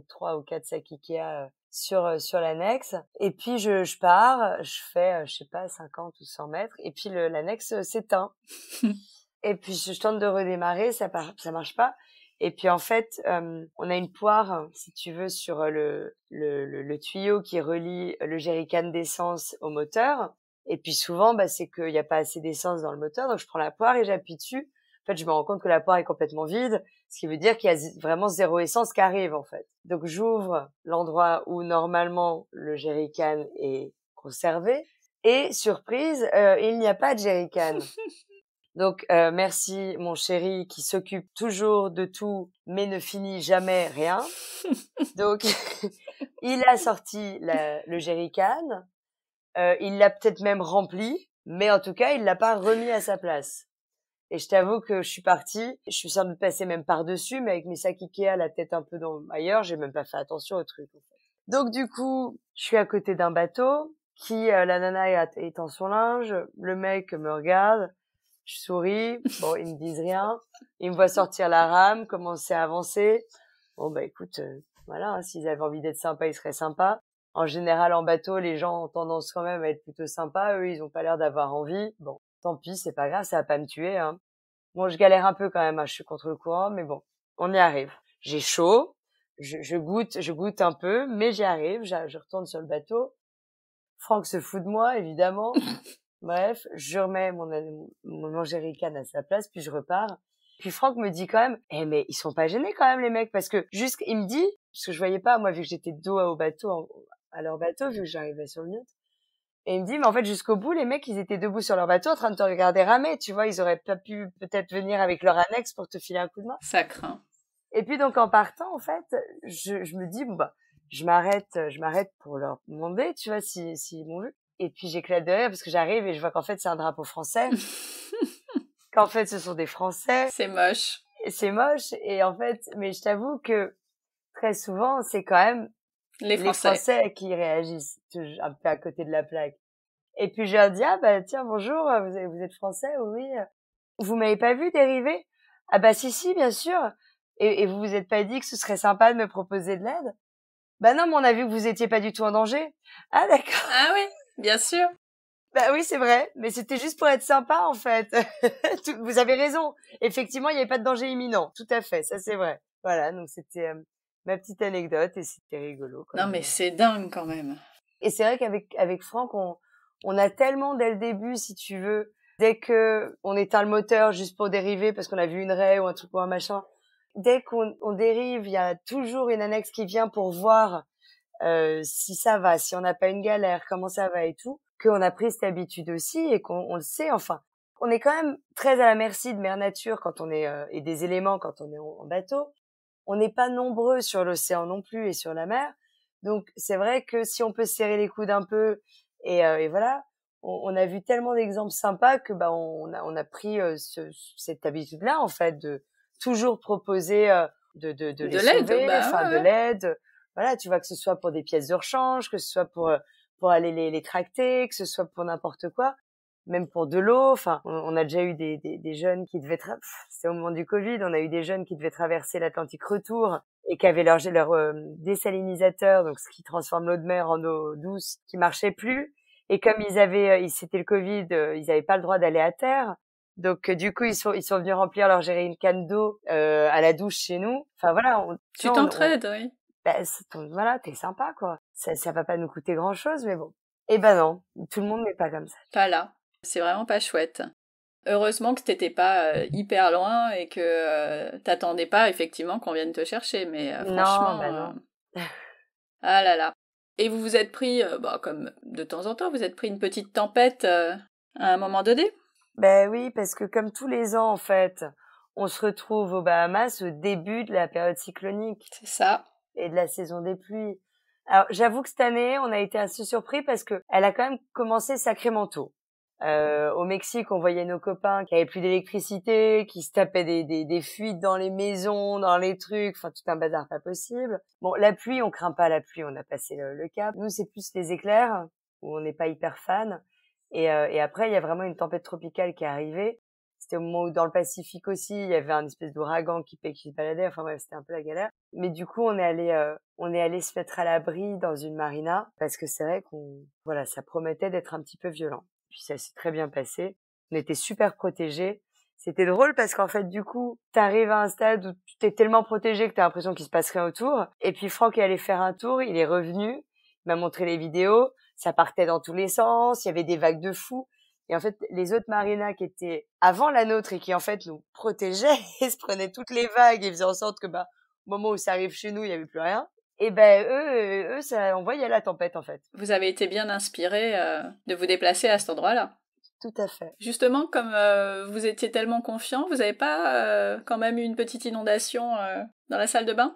trois ou quatre sacs Ikea sur sur l'annexe et puis je, je pars, je fais je sais pas 50 ou 100 mètres et puis l'annexe s'éteint. Et puis je tente de redémarrer, ça ne marche pas. Et puis en fait, euh, on a une poire, si tu veux, sur euh, le, le, tuyau qui relie le jerrycan d'essence au moteur. Et puis souvent, bah, c'est qu'il n'y a pas assez d'essence dans le moteur, donc je prends la poire et j'appuie dessus. En fait, je me rends compte que la poire est complètement vide, ce qui veut dire qu'il y a vraiment zéro essence qui arrive en fait. Donc j'ouvre l'endroit où normalement le jerrycan est conservé. Et surprise, euh, il n'y a pas de jerrycan. Donc euh, merci mon chéri qui s'occupe toujours de tout mais ne finit jamais rien. Donc il a sorti le jerrycan, euh, il l'a peut-être même rempli, mais en tout cas il l'a pas remis à sa place. Et je t'avoue que je suis partie, je suis sûre de passer même par-dessus, mais avec mes sacs Ikea la tête un peu dans ailleurs, j'ai même pas fait attention au truc. Donc du coup, je suis à côté d'un bateau qui euh, la nana est, est en son linge, le mec me regarde je souris. Bon, ils me disent rien. Ils me voient sortir la rame, commencer à avancer. Bon, bah écoute, euh, voilà, hein, s'ils avaient envie d'être sympas, ils seraient sympas. En général, en bateau, les gens ont tendance quand même à être plutôt sympas. Eux, ils n'ont pas l'air d'avoir envie. Bon, tant pis, c'est pas grave, ça va pas me tuer. Hein. Bon, je galère un peu quand même, hein, je suis contre le courant, mais bon, on y arrive. J'ai chaud, je, je, goûte, je goûte un peu, mais j'y arrive. Je, retourne sur le bateau. Franck se fout de moi, évidemment. Bref, je remets mon, mon à sa place, puis je repars. Puis Franck me dit quand même, eh mais ils sont pas gênés quand même les mecs parce que jusqu'il me dit parce que je voyais pas moi vu que j'étais dos au bateau à leur bateau vu que j'arrivais sur le nid. Et il me dit mais en fait jusqu'au bout les mecs ils étaient debout sur leur bateau en train de te regarder ramer, tu vois, ils auraient pas pu peut-être venir avec leur annexe pour te filer un coup de main. Ça craint. Et puis donc en partant en fait, je, me dis bon bah je m'arrête je m'arrête pour leur demander, tu vois si si m'ont vu. Et puis j'éclate de rire parce que j'arrive et je vois qu'en fait c'est un drapeau français. qu'en fait ce sont des Français. C'est moche. C'est moche. Et en fait, mais je t'avoue que très souvent c'est quand même les Français. qui réagissent un peu à côté de la plaque. Et puis je leur dis ah bah tiens bonjour euh, vous êtes Français oui vous m'avez pas vu dériver ah bah si si bien sûr et, et vous vous êtes pas dit que ce serait sympa de me proposer de l'aide bah non mais on a vu que vous étiez pas du tout en danger ah d'accord ah oui Bien sûr. Bah oui, c'est vrai, mais c'était juste pour être sympa en fait. Vous avez raison. Effectivement, il n'y avait pas de danger imminent. Tout à fait, ça c'est vrai. Voilà, donc c'était euh, ma petite anecdote et c'était rigolo. Non, mais c'est dingue quand même. Et c'est vrai qu'avec avec Franck, on, on a tellement dès le début, si tu veux, dès que on éteint le moteur juste pour dériver parce qu'on a vu une raie ou un truc ou un machin, dès qu'on on dérive, il y a toujours une annexe qui vient pour voir euh, si ça va, si on n'a pas une galère, comment ça va et tout, qu'on a pris cette habitude aussi et qu'on le sait. Enfin, on est quand même très à la merci de Mère Nature quand on est euh, et des éléments quand on est en bateau. On n'est pas nombreux sur l'océan non plus et sur la mer, donc c'est vrai que si on peut serrer les coudes un peu et, euh, et voilà, on, a vu tellement d'exemples sympas que bah on a, on a pris ce, cette habitude là en fait de toujours proposer de de de, de l'aide, bah, enfin de l'aide voilà, tu vois que ce soit pour des pièces de rechange, que ce soit pour euh, pour aller les, tracter, que ce soit pour n'importe quoi, même pour de l'eau. Enfin, on, a déjà eu des, des, jeunes qui devaient c'est au moment du Covid, on a eu des jeunes qui devaient traverser l'Atlantique retour et qui avaient leur leur euh, désalinisateur, donc ce qui transforme l'eau de mer en eau douce, qui marchait plus. Et comme ils avaient, euh, c'était le Covid, euh, ils n'avaient pas le droit d'aller à terre. Donc du coup ils sont ils sont venus remplir leur une canne d'eau à la douche chez nous. Enfin voilà. tu t'entraides, oui ben, voilà, t'es sympa, quoi. Ça, va pas nous coûter grand chose, mais bon. Eh ben non, tout le monde n'est pas comme ça. Pas là. C'est vraiment pas chouette. Heureusement que t'étais pas euh, hyper loin et que euh, t'attendais pas effectivement qu'on vienne te chercher, mais euh, franchement. Bah non, non. ah là là. Et vous vous êtes pris, bah, comme de temps en temps, vous êtes pris une petite tempête à un moment donné Ben oui, parce que comme tous les ans en fait, on se retrouve aux Bahamas au début de la période cyclonique. C'est ça et de la saison des pluies. Alors, j'avoue que cette année, on a été assez surpris parce que elle a quand même commencé sacrément tôt. Euh, au Mexique, on voyait nos copains qui avaient plus d'électricité, qui se tapaient des, des, des, fuites dans les maisons, dans les trucs, enfin tout un bazar pas possible. Bon, la pluie, on craint pas la pluie, on a passé le, cap. Nous, c'est plus les éclairs où on n'est pas hyper fan. Et, euh, et après, il y a vraiment une tempête tropicale qui est arrivée. C'était au moment où dans le Pacifique aussi, il y avait un espèce d'ouragan qui, qui se baladait. Enfin bref, c'était un peu la galère. Mais du coup, euh, on est allé, se mettre à l'abri dans une marina parce que c'est vrai qu'on, voilà, ça promettait d'être un petit peu violent. Puis ça s'est très bien passé. On était super protégés. C'était drôle parce qu'en fait, du coup, t'arrives à un stade où tu t'es tellement protégé que t'as l'impression qu'il se passe rien autour. Et puis Franck est allé faire un tour, il est revenu, il m'a montré les vidéos, ça partait dans tous les sens, il y avait des vagues de fous. Et en fait, les autres marinas qui étaient avant la nôtre et qui en fait nous protégeaient et se prenaient toutes les vagues et faisaient en sorte que bah, au moment où ça arrive chez nous, il n'y avait plus rien. Et eh ben eux, eux, ça, on voyait la tempête en fait. Vous avez été bien inspiré euh, de vous déplacer à cet endroit-là. Tout à fait. Justement, comme euh, vous étiez tellement confiant, vous n'avez pas euh, quand même eu une petite inondation dans la salle de bain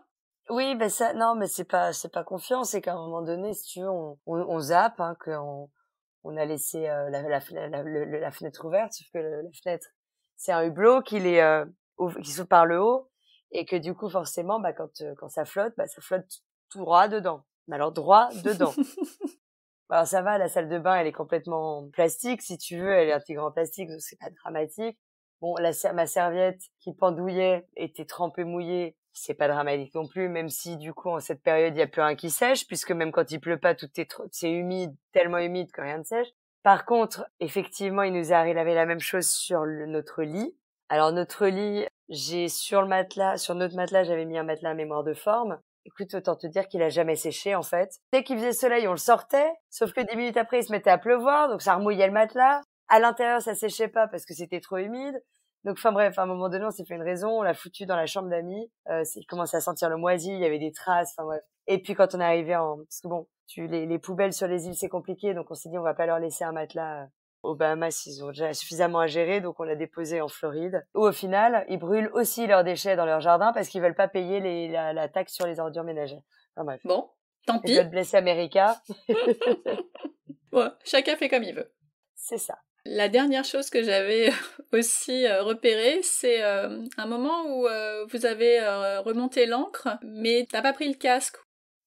Oui, ben ça, non, mais c'est pas, c'est pas confiant, c'est qu'à un moment donné, si tu veux, on, on, zappe, hein, qu'on on a laissé euh, la, la, fenêtre ouverte, sauf que la fenêtre, c'est un hublot qui, euh, qui s'ouvre par le haut et que du coup, forcément, bah, quand, euh, quand ça flotte, bah, ça flotte tout droit dedans. Mais alors droit dedans. alors ça va, la salle de bain, elle est complètement plastique, si tu veux, elle est intégrée en plastique, donc c'est pas dramatique. Bon, la, ma serviette qui pendouillait était trempée mouillée, c'est pas dramatique non plus, même si du coup en cette période il y a plus rien qui sèche, puisque même quand il pleut pas, tout est trop, c'est humide, tellement humide que rien ne sèche. Par contre, effectivement, il nous a arrivé la même chose sur notre lit. Alors notre lit, j'ai sur le matelas, sur notre matelas, j'avais mis un matelas à mémoire de forme. Écoute, autant te dire qu'il a jamais séché en fait. Dès qu'il faisait soleil, on le sortait, sauf que dix minutes après, il se mettait à pleuvoir, donc ça remouillait le matelas. À l'intérieur, ça séchait pas parce que c'était trop humide. Donc, enfin bref, à un moment donné, on s'est fait une raison, on l'a foutu dans la chambre d'amis. Euh, il commençait à sentir le moisi, il y avait des traces, enfin bref. Et puis quand on est arrivé en, parce que bon, tu les, les poubelles sur les îles, c'est compliqué, donc on s'est dit on va pas leur laisser un matelas. Aux euh, Bahamas, ils ont déjà suffisamment à gérer, donc on l'a déposé en Floride. Où au final, ils brûlent aussi leurs déchets dans leur jardin parce qu'ils veulent pas payer les, la, taxe sur les ordures ménagères. Enfin bref. Bon, tant pis. Ils veulent blesser America. ouais, chacun fait comme il veut. C'est ça. La dernière chose que j'avais euh, aussi euh, repérée, c'est euh, un moment où vous avez remonté l'encre, mais t'as pas pris le casque.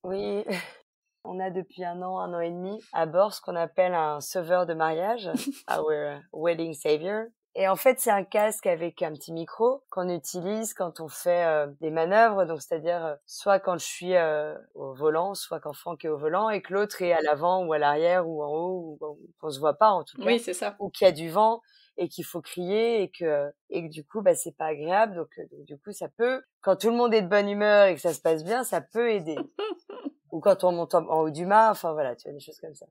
Oui, on a depuis un an, un an et demi, à bord ce qu'on appelle un sauveur de mariage, our wedding savior, et en fait, c'est un casque avec un petit micro qu'on utilise quand on fait euh, des manœuvres, donc c'est-à-dire euh, soit quand je suis euh, au volant, soit quand Franck est au volant et que l'autre est à l'avant ou à l'arrière ou en haut ou, ne se voit pas en tout cas. Oui, c'est ça. Ou qu'il y a du vent et qu'il faut crier et que et du coup bah c'est pas agréable donc, donc du coup ça peut quand tout le monde est de bonne humeur et que ça se passe bien, ça peut aider. ou quand on monte en haut du mât, enfin voilà, tu vois des choses comme ça.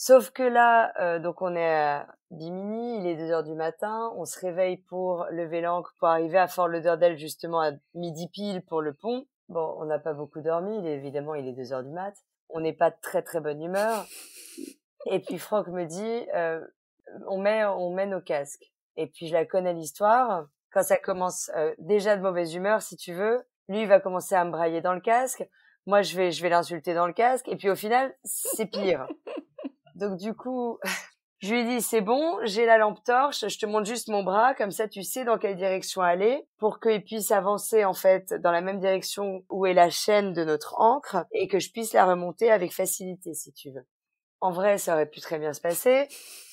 Sauf que là, euh, donc on est à Bimini, il est 2 heures du matin, on se réveille pour lever l'ancre pour arriver à Fort Lauderdale justement à midi pile pour le pont. Bon, on n'a pas beaucoup dormi, évidemment il est 2 heures du mat, on n'est pas de très très bonne humeur. Et puis Franck me dit, euh, on, met, on met nos casques. Et puis je la connais l'histoire, quand ça commence euh, déjà de mauvaise humeur si tu veux, lui il va commencer à me brailler dans le casque, moi je vais, je vais l'insulter dans le casque, et puis au final c'est pire. Donc du coup, je lui dis c'est bon, j'ai la lampe torche, je te montre juste mon bras, comme ça tu sais dans quelle direction aller, pour qu'il puisse avancer en fait dans la même direction où est la chaîne de notre ancre et que je puisse la remonter avec facilité si tu veux. En vrai, ça aurait pu très bien se passer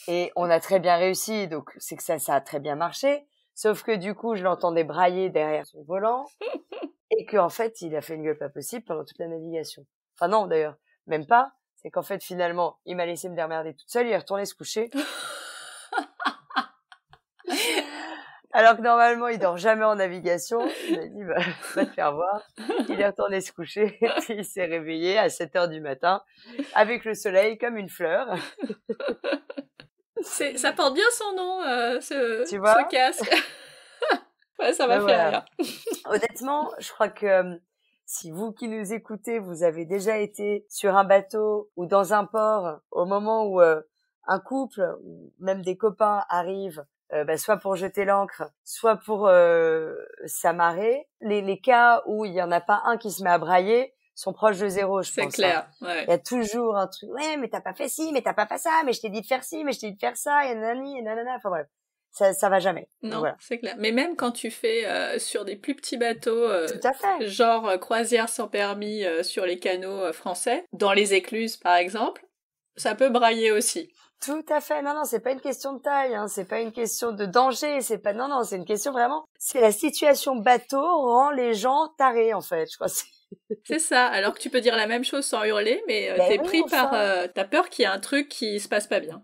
et on a très bien réussi, donc c'est que ça, ça a très bien marché. Sauf que du coup, je l'entendais brailler derrière son volant et qu'en fait, il a fait une gueule pas possible pendant toute la navigation. Enfin non, d'ailleurs, même pas et qu'en fait, finalement, il m'a laissé me démerder toute seule, il est retourné se coucher. Alors que normalement, il dort jamais en navigation. Il m'a dit, bah, va te faire voir. Il est retourné se coucher. il s'est réveillé à 7 heures du matin avec le soleil comme une fleur. C'est, ça porte bien son nom, euh, ce, casque. ça m'a ben fait rire. Honnêtement, je crois que euh, si vous qui nous écoutez, vous avez déjà été sur un bateau ou dans un port au moment où euh, un couple ou même des copains arrivent, euh, bah, soit pour jeter l'ancre, soit pour euh, s'amarrer, les, les cas où il n'y en a pas un qui se met à brailler sont proches de zéro, je pense. C'est clair. Hein. Ouais. Il y a toujours un truc. Ouais, mais t'as pas fait ci, mais t'as pas fait ça, mais je t'ai dit de faire ci, mais je t'ai dit de faire ça, et nanani, et nanana. Enfin bref ça, ça va jamais. Non, c'est clair. Mais même quand tu fais euh, sur des plus petits bateaux, euh, genre euh, croisière sans permis sur les canaux français, dans les écluses par exemple, ça peut brailler aussi. Tout à fait. Non, non, c'est pas une question de taille, hein. c'est pas une question de danger, c'est pas. Non, non, c'est une question vraiment. C'est la situation bateau rend les gens tarés en fait. Je crois. C'est ça. Alors que tu peux dire la même chose sans hurler, mais ben tu pris par. Euh, T'as peur qu'il y ait un truc qui se passe pas bien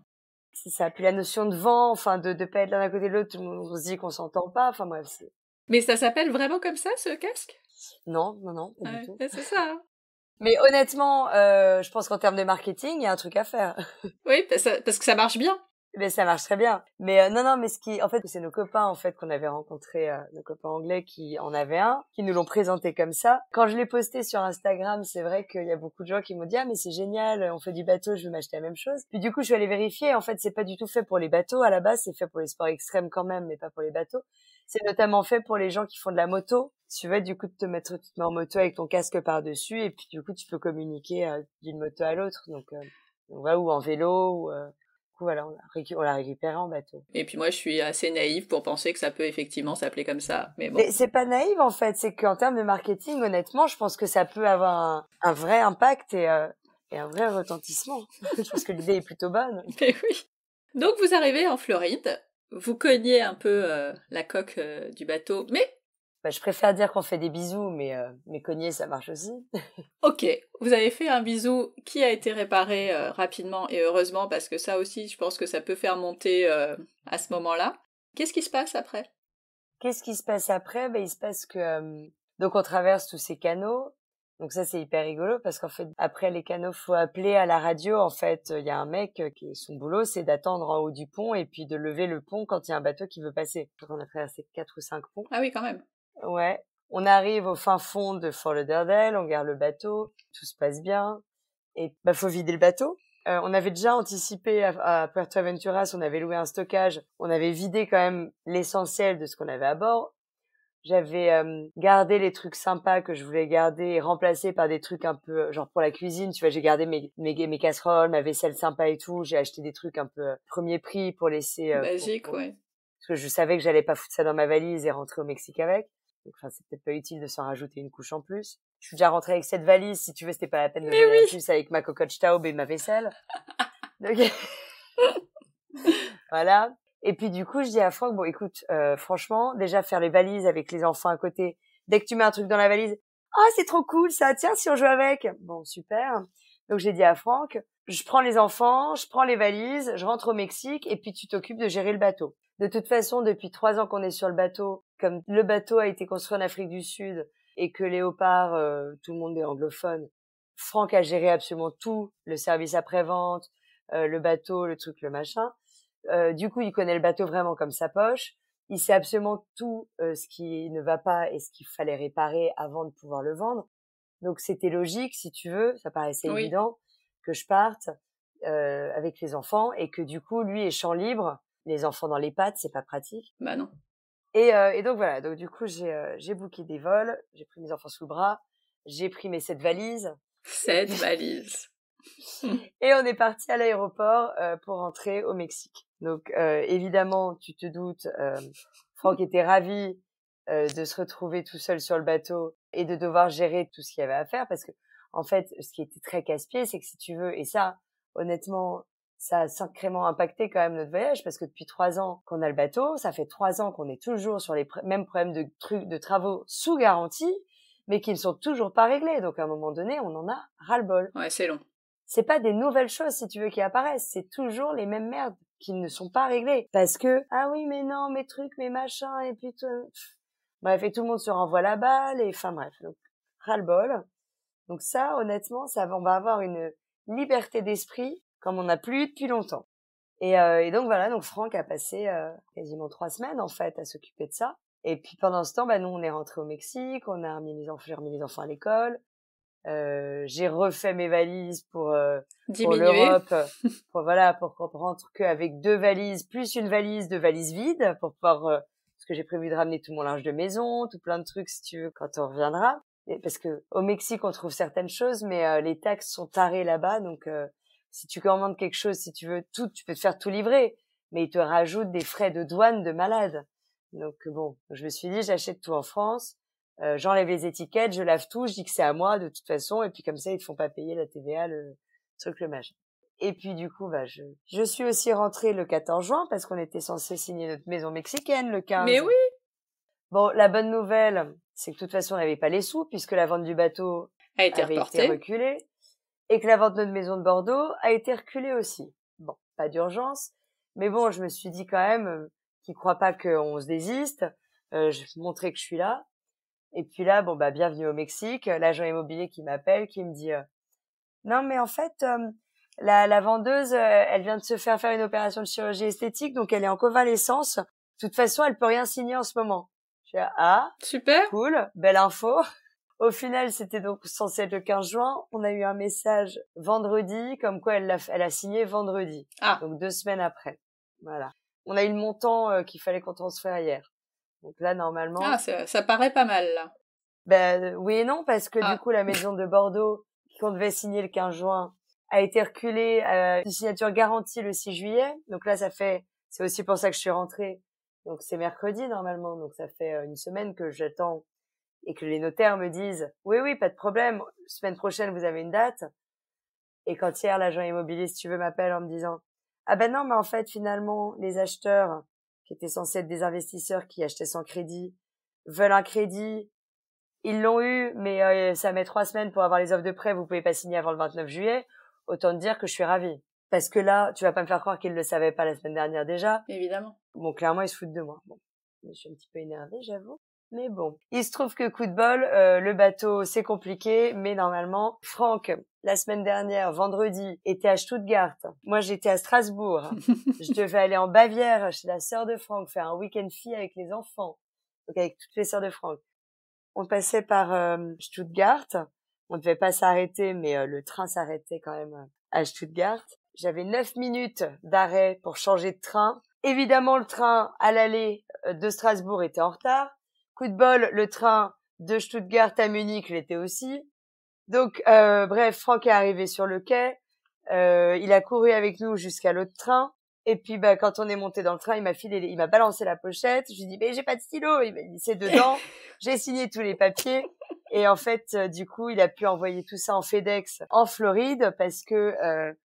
ça ça. plus la notion de vent, enfin, de ne pas être l'un à côté de l'autre, on se dit qu'on s'entend pas. Enfin, bref. Mais ça s'appelle vraiment comme ça, ce casque Non, non, non. Bah, c'est ça. Hein. Mais honnêtement, euh, je pense qu'en termes de marketing, il y a un truc à faire. Oui, parce que ça marche bien. Mais ça marche très bien. Mais euh, non, non, mais ce qui, en fait, c'est nos copains, en fait, qu'on avait rencontrés, euh, nos copains anglais qui en avaient un, qui nous l'ont présenté comme ça. Quand je l'ai posté sur Instagram, c'est vrai qu'il y a beaucoup de gens qui m'ont dit, ah, mais c'est génial, on fait du bateau, je vais m'acheter la même chose. Puis du coup, je suis allée vérifier. En fait, c'est pas du tout fait pour les bateaux. À la base, c'est fait pour les sports extrêmes quand même, mais pas pour les bateaux. C'est notamment fait pour les gens qui font de la moto. Tu veux du coup de te mettre, tu en moto avec ton casque par-dessus et puis du coup tu peux communiquer euh, d'une moto à l'autre. Donc, euh, on va ou en vélo. Ou, voilà, on l'a, récupéré en bateau. Et puis moi, je suis assez naïve pour penser que ça peut effectivement s'appeler comme ça. Mais bon. c'est pas naïve en fait, c'est qu'en termes de marketing, honnêtement, je pense que ça peut avoir un, vrai impact euh, et, un vrai retentissement. je pense que l'idée est plutôt bonne. Mais oui. Donc vous arrivez en Floride, vous cognez un peu euh, la coque euh, du bateau, mais bah, je préfère dire qu'on fait des bisous, mais, euh, mais cogner, ça marche aussi. ok, vous avez fait un bisou qui a été réparé euh, rapidement et heureusement, parce que ça aussi, je pense que ça peut faire monter euh, à ce moment-là. Qu'est-ce qui se passe après Qu'est-ce qui se passe après ben, Il se passe que... Euh, donc on traverse tous ces canaux. Donc ça, c'est hyper rigolo, parce qu'en fait, après les canaux, faut appeler à la radio. En fait, il y a un mec qui, son boulot, c'est d'attendre en haut du pont et puis de lever le pont quand il y a un bateau qui veut passer. On a traversé quatre ou cinq ponts. Ah oui, quand même. Ouais. On arrive au fin fond de Fort Lauderdale, on garde le bateau, tout se passe bien. Et bah faut vider le bateau. Euh, on avait déjà anticipé à, Puerto Aventuras, on avait loué un stockage, on avait vidé quand même l'essentiel de ce qu'on avait à bord. J'avais euh, gardé les trucs sympas que je voulais garder et remplacé par des trucs un peu genre pour la cuisine, tu vois, j'ai gardé mes, mes, casseroles, ma vaisselle sympa et tout, j'ai acheté des trucs un peu euh, premier prix pour laisser Magique, ouais. Parce que je savais que j'allais pas foutre ça dans ma valise et rentrer au Mexique avec. Donc, enfin, c'est peut-être pas utile de s'en rajouter une couche en plus. Je suis déjà rentrée avec cette valise. Si tu veux, c'était pas la peine de venir oui. plus avec ma cocotte Staub et ma vaisselle. voilà. Et puis, du coup, je dis à Franck, bon, écoute, euh, franchement, déjà faire les valises avec les enfants à côté. Dès que tu mets un truc dans la valise, ah, c'est trop cool, ça. Tiens, si on joue avec. Bon, super. Donc, j'ai dit à Franck, je prends les enfants, je prends les valises, je rentre au Mexique et puis tu t'occupes de gérer le bateau. De toute façon, depuis trois ans qu'on est sur le bateau, comme le bateau a été construit en Afrique du Sud et que Léopard, euh, tout le monde est anglophone, Franck a géré absolument tout, le service après-vente, euh, le bateau, le truc, le machin. Euh, du coup, il connaît le bateau vraiment comme sa poche. Il sait absolument tout ce qui ne va pas et ce qu'il fallait réparer avant de pouvoir le vendre. Donc c'était logique, si tu veux, ça paraissait évident que je parte avec les enfants et que du coup, lui est champ libre. Les enfants dans les pattes, c'est pas pratique. Bah non. Euh, et, donc voilà, donc du coup j'ai euh, booké des vols, j'ai pris mes enfants sous le bras, j'ai pris mes sept valises. Sept valises. et on est parti à l'aéroport euh, pour rentrer au Mexique. Donc euh, évidemment, tu te doutes, Franck était ravi de se retrouver tout seul sur le bateau et de devoir gérer tout ce qu'il y avait à faire parce que en fait, ce qui était très casse-pied, c'est que si tu veux, et ça, honnêtement, ça a sacrément impacté quand même notre voyage parce que depuis trois ans qu'on a le bateau, ça fait trois ans qu'on est toujours sur les mêmes problèmes de trucs, de travaux sous garantie, mais qui ne sont toujours pas réglés. Donc à un moment donné, on en a ras-le-bol. Ouais, c'est long. C'est pas des nouvelles choses, si tu veux, qui apparaissent. C'est toujours les mêmes merdes qui ne sont pas réglées. Parce que, ah oui, mais non, mes trucs, mes machins, et puis tout... Euh, bref, et tout le monde se renvoie la balle, et enfin bref. Donc, ras-le-bol. Donc ça, honnêtement, ça, on va avoir une liberté d'esprit comme on n'a plus depuis longtemps. Et, euh, donc voilà, donc Franck a passé euh, quasiment trois semaines en fait à s'occuper de ça. Et puis pendant ce temps, bah, nous on est rentré au Mexique, on a remis les enfants, les enfants à l'école. Euh, j'ai refait mes valises pour, pour l'Europe, pour voilà, pour qu'on rentre qu'avec deux valises plus une valise de valises vides pour pouvoir parce que j'ai prévu de ramener tout mon linge de maison, tout plein de trucs si tu veux quand on reviendra. parce que au Mexique on trouve certaines choses, mais les taxes sont tarées là-bas, donc si tu commandes quelque chose, si tu veux tout, tu peux te faire tout livrer, mais ils te rajoutent des frais de douane de malade. Donc bon, je me suis dit, j'achète tout en France, euh, j'enlève les étiquettes, je lave tout, je dis que c'est à moi de toute façon, et puis comme ça, ils te font pas payer la TVA, le truc, le machin. Et puis du coup, bah, je, je suis aussi rentrée le 14 juin parce qu'on était censé signer notre maison mexicaine le 15. Mais oui Bon, la bonne nouvelle, c'est que de toute façon, on n'avait pas les sous puisque la vente du bateau a été avait été reculée et que la vente de notre maison de Bordeaux a été reculée aussi. Bon, pas d'urgence, mais bon, je me suis dit quand même euh, qu'il croit pas qu'on se désiste. Euh, je montrer que je suis là. Et puis là, bon bah bienvenue au Mexique. L'agent immobilier qui m'appelle, qui me dit euh, non mais en fait euh, la, vendeuse, elle vient de se faire faire une opération de chirurgie esthétique, donc elle est en convalescence. De toute façon, elle peut rien signer en ce moment. Je dis, ah super, cool, belle info. Au final, c'était donc censé être le 15 juin. On a eu un message vendredi, comme quoi elle a, elle signé vendredi. Ah. Donc deux semaines après. Voilà. On a eu le montant euh, qu'il fallait qu'on transfère hier. Donc là, normalement. Ah, ça, paraît pas mal, là. Ben, euh, oui et non, parce que du ah. coup, la maison de Bordeaux, qu'on devait signer le 15 juin, a été reculée euh, une signature garantie le 6 juillet. Donc là, ça fait, c'est aussi pour ça que je suis rentrée. Donc c'est mercredi, normalement. Donc ça fait une semaine que j'attends et que les notaires me disent oui oui pas de problème semaine prochaine vous avez une date et quand hier l'agent immobilier si tu veux m'appelle en me disant ah ben non mais en fait finalement les acheteurs qui étaient censés être des investisseurs qui achetaient sans crédit veulent un crédit ils l'ont eu mais euh, ça met trois semaines pour avoir les offres de prêt vous pouvez pas signer avant le 29 juillet autant te dire que je suis ravie parce que là tu vas pas me faire croire qu'ils le savaient pas la semaine dernière déjà évidemment bon clairement ils se foutent de moi bon je suis un petit peu énervée j'avoue mais bon, il se trouve que coup de bol, euh, le bateau, c'est compliqué, mais normalement, Franck, la semaine dernière, vendredi, était à Stuttgart. Moi, j'étais à Strasbourg. je devais aller en Bavière chez la sœur de Franck, faire un week-end fille avec les enfants, donc avec toutes les sœurs de Franck. On passait par euh, Stuttgart. On ne devait pas s'arrêter, mais euh, le train s'arrêtait quand même à Stuttgart. J'avais 9 minutes d'arrêt pour changer de train. Évidemment, le train à l'aller de Strasbourg était en retard. Coup de bol, le train de Stuttgart à Munich l'était aussi. Donc, euh, bref, Franck est arrivé sur le quai. Euh, il a couru avec nous jusqu'à l'autre train. Et puis, bah, quand on est monté dans le train, il m'a filé, il m'a balancé la pochette. Je lui ai dit, mais j'ai pas de stylo. Il m'a dit, c'est dedans. j'ai signé tous les papiers. Et en fait, euh, du coup, il a pu envoyer tout ça en FedEx en Floride parce que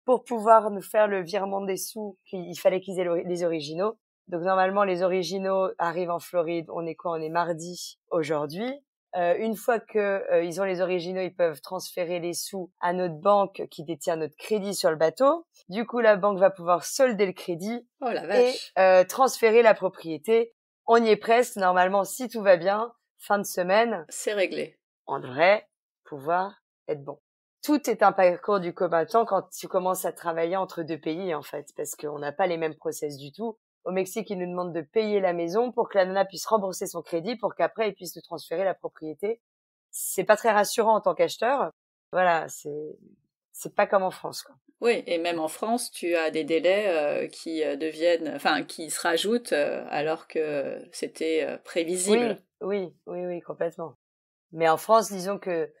pour pouvoir nous faire le virement des sous, il fallait qu'ils aient les originaux. Donc normalement, les originaux arrivent en Floride. On est quoi On est mardi aujourd'hui. Euh, une fois que euh, ils ont les originaux, ils peuvent transférer les sous à notre banque qui détient notre crédit sur le bateau. Du coup, la banque va pouvoir solder le crédit oh, la vache. et euh, transférer la propriété. On y est presque. Normalement, si tout va bien, fin de semaine, c'est réglé. On devrait pouvoir être bon. Tout est un parcours du combattant quand tu commences à travailler entre deux pays en fait, parce qu'on n'a pas les mêmes process du tout. Au Mexique, il nous demande de payer la maison pour que la nana puisse rembourser son crédit pour qu'après, il puisse nous transférer la propriété. C'est pas très rassurant en tant qu'acheteur. Voilà, c'est, c'est pas comme en France, Oui, et même en France, tu as des délais euh, qui euh, deviennent, enfin, qui se rajoutent euh, alors que c'était prévisible. Oui, oui, oui, complètement. Mais en France, disons que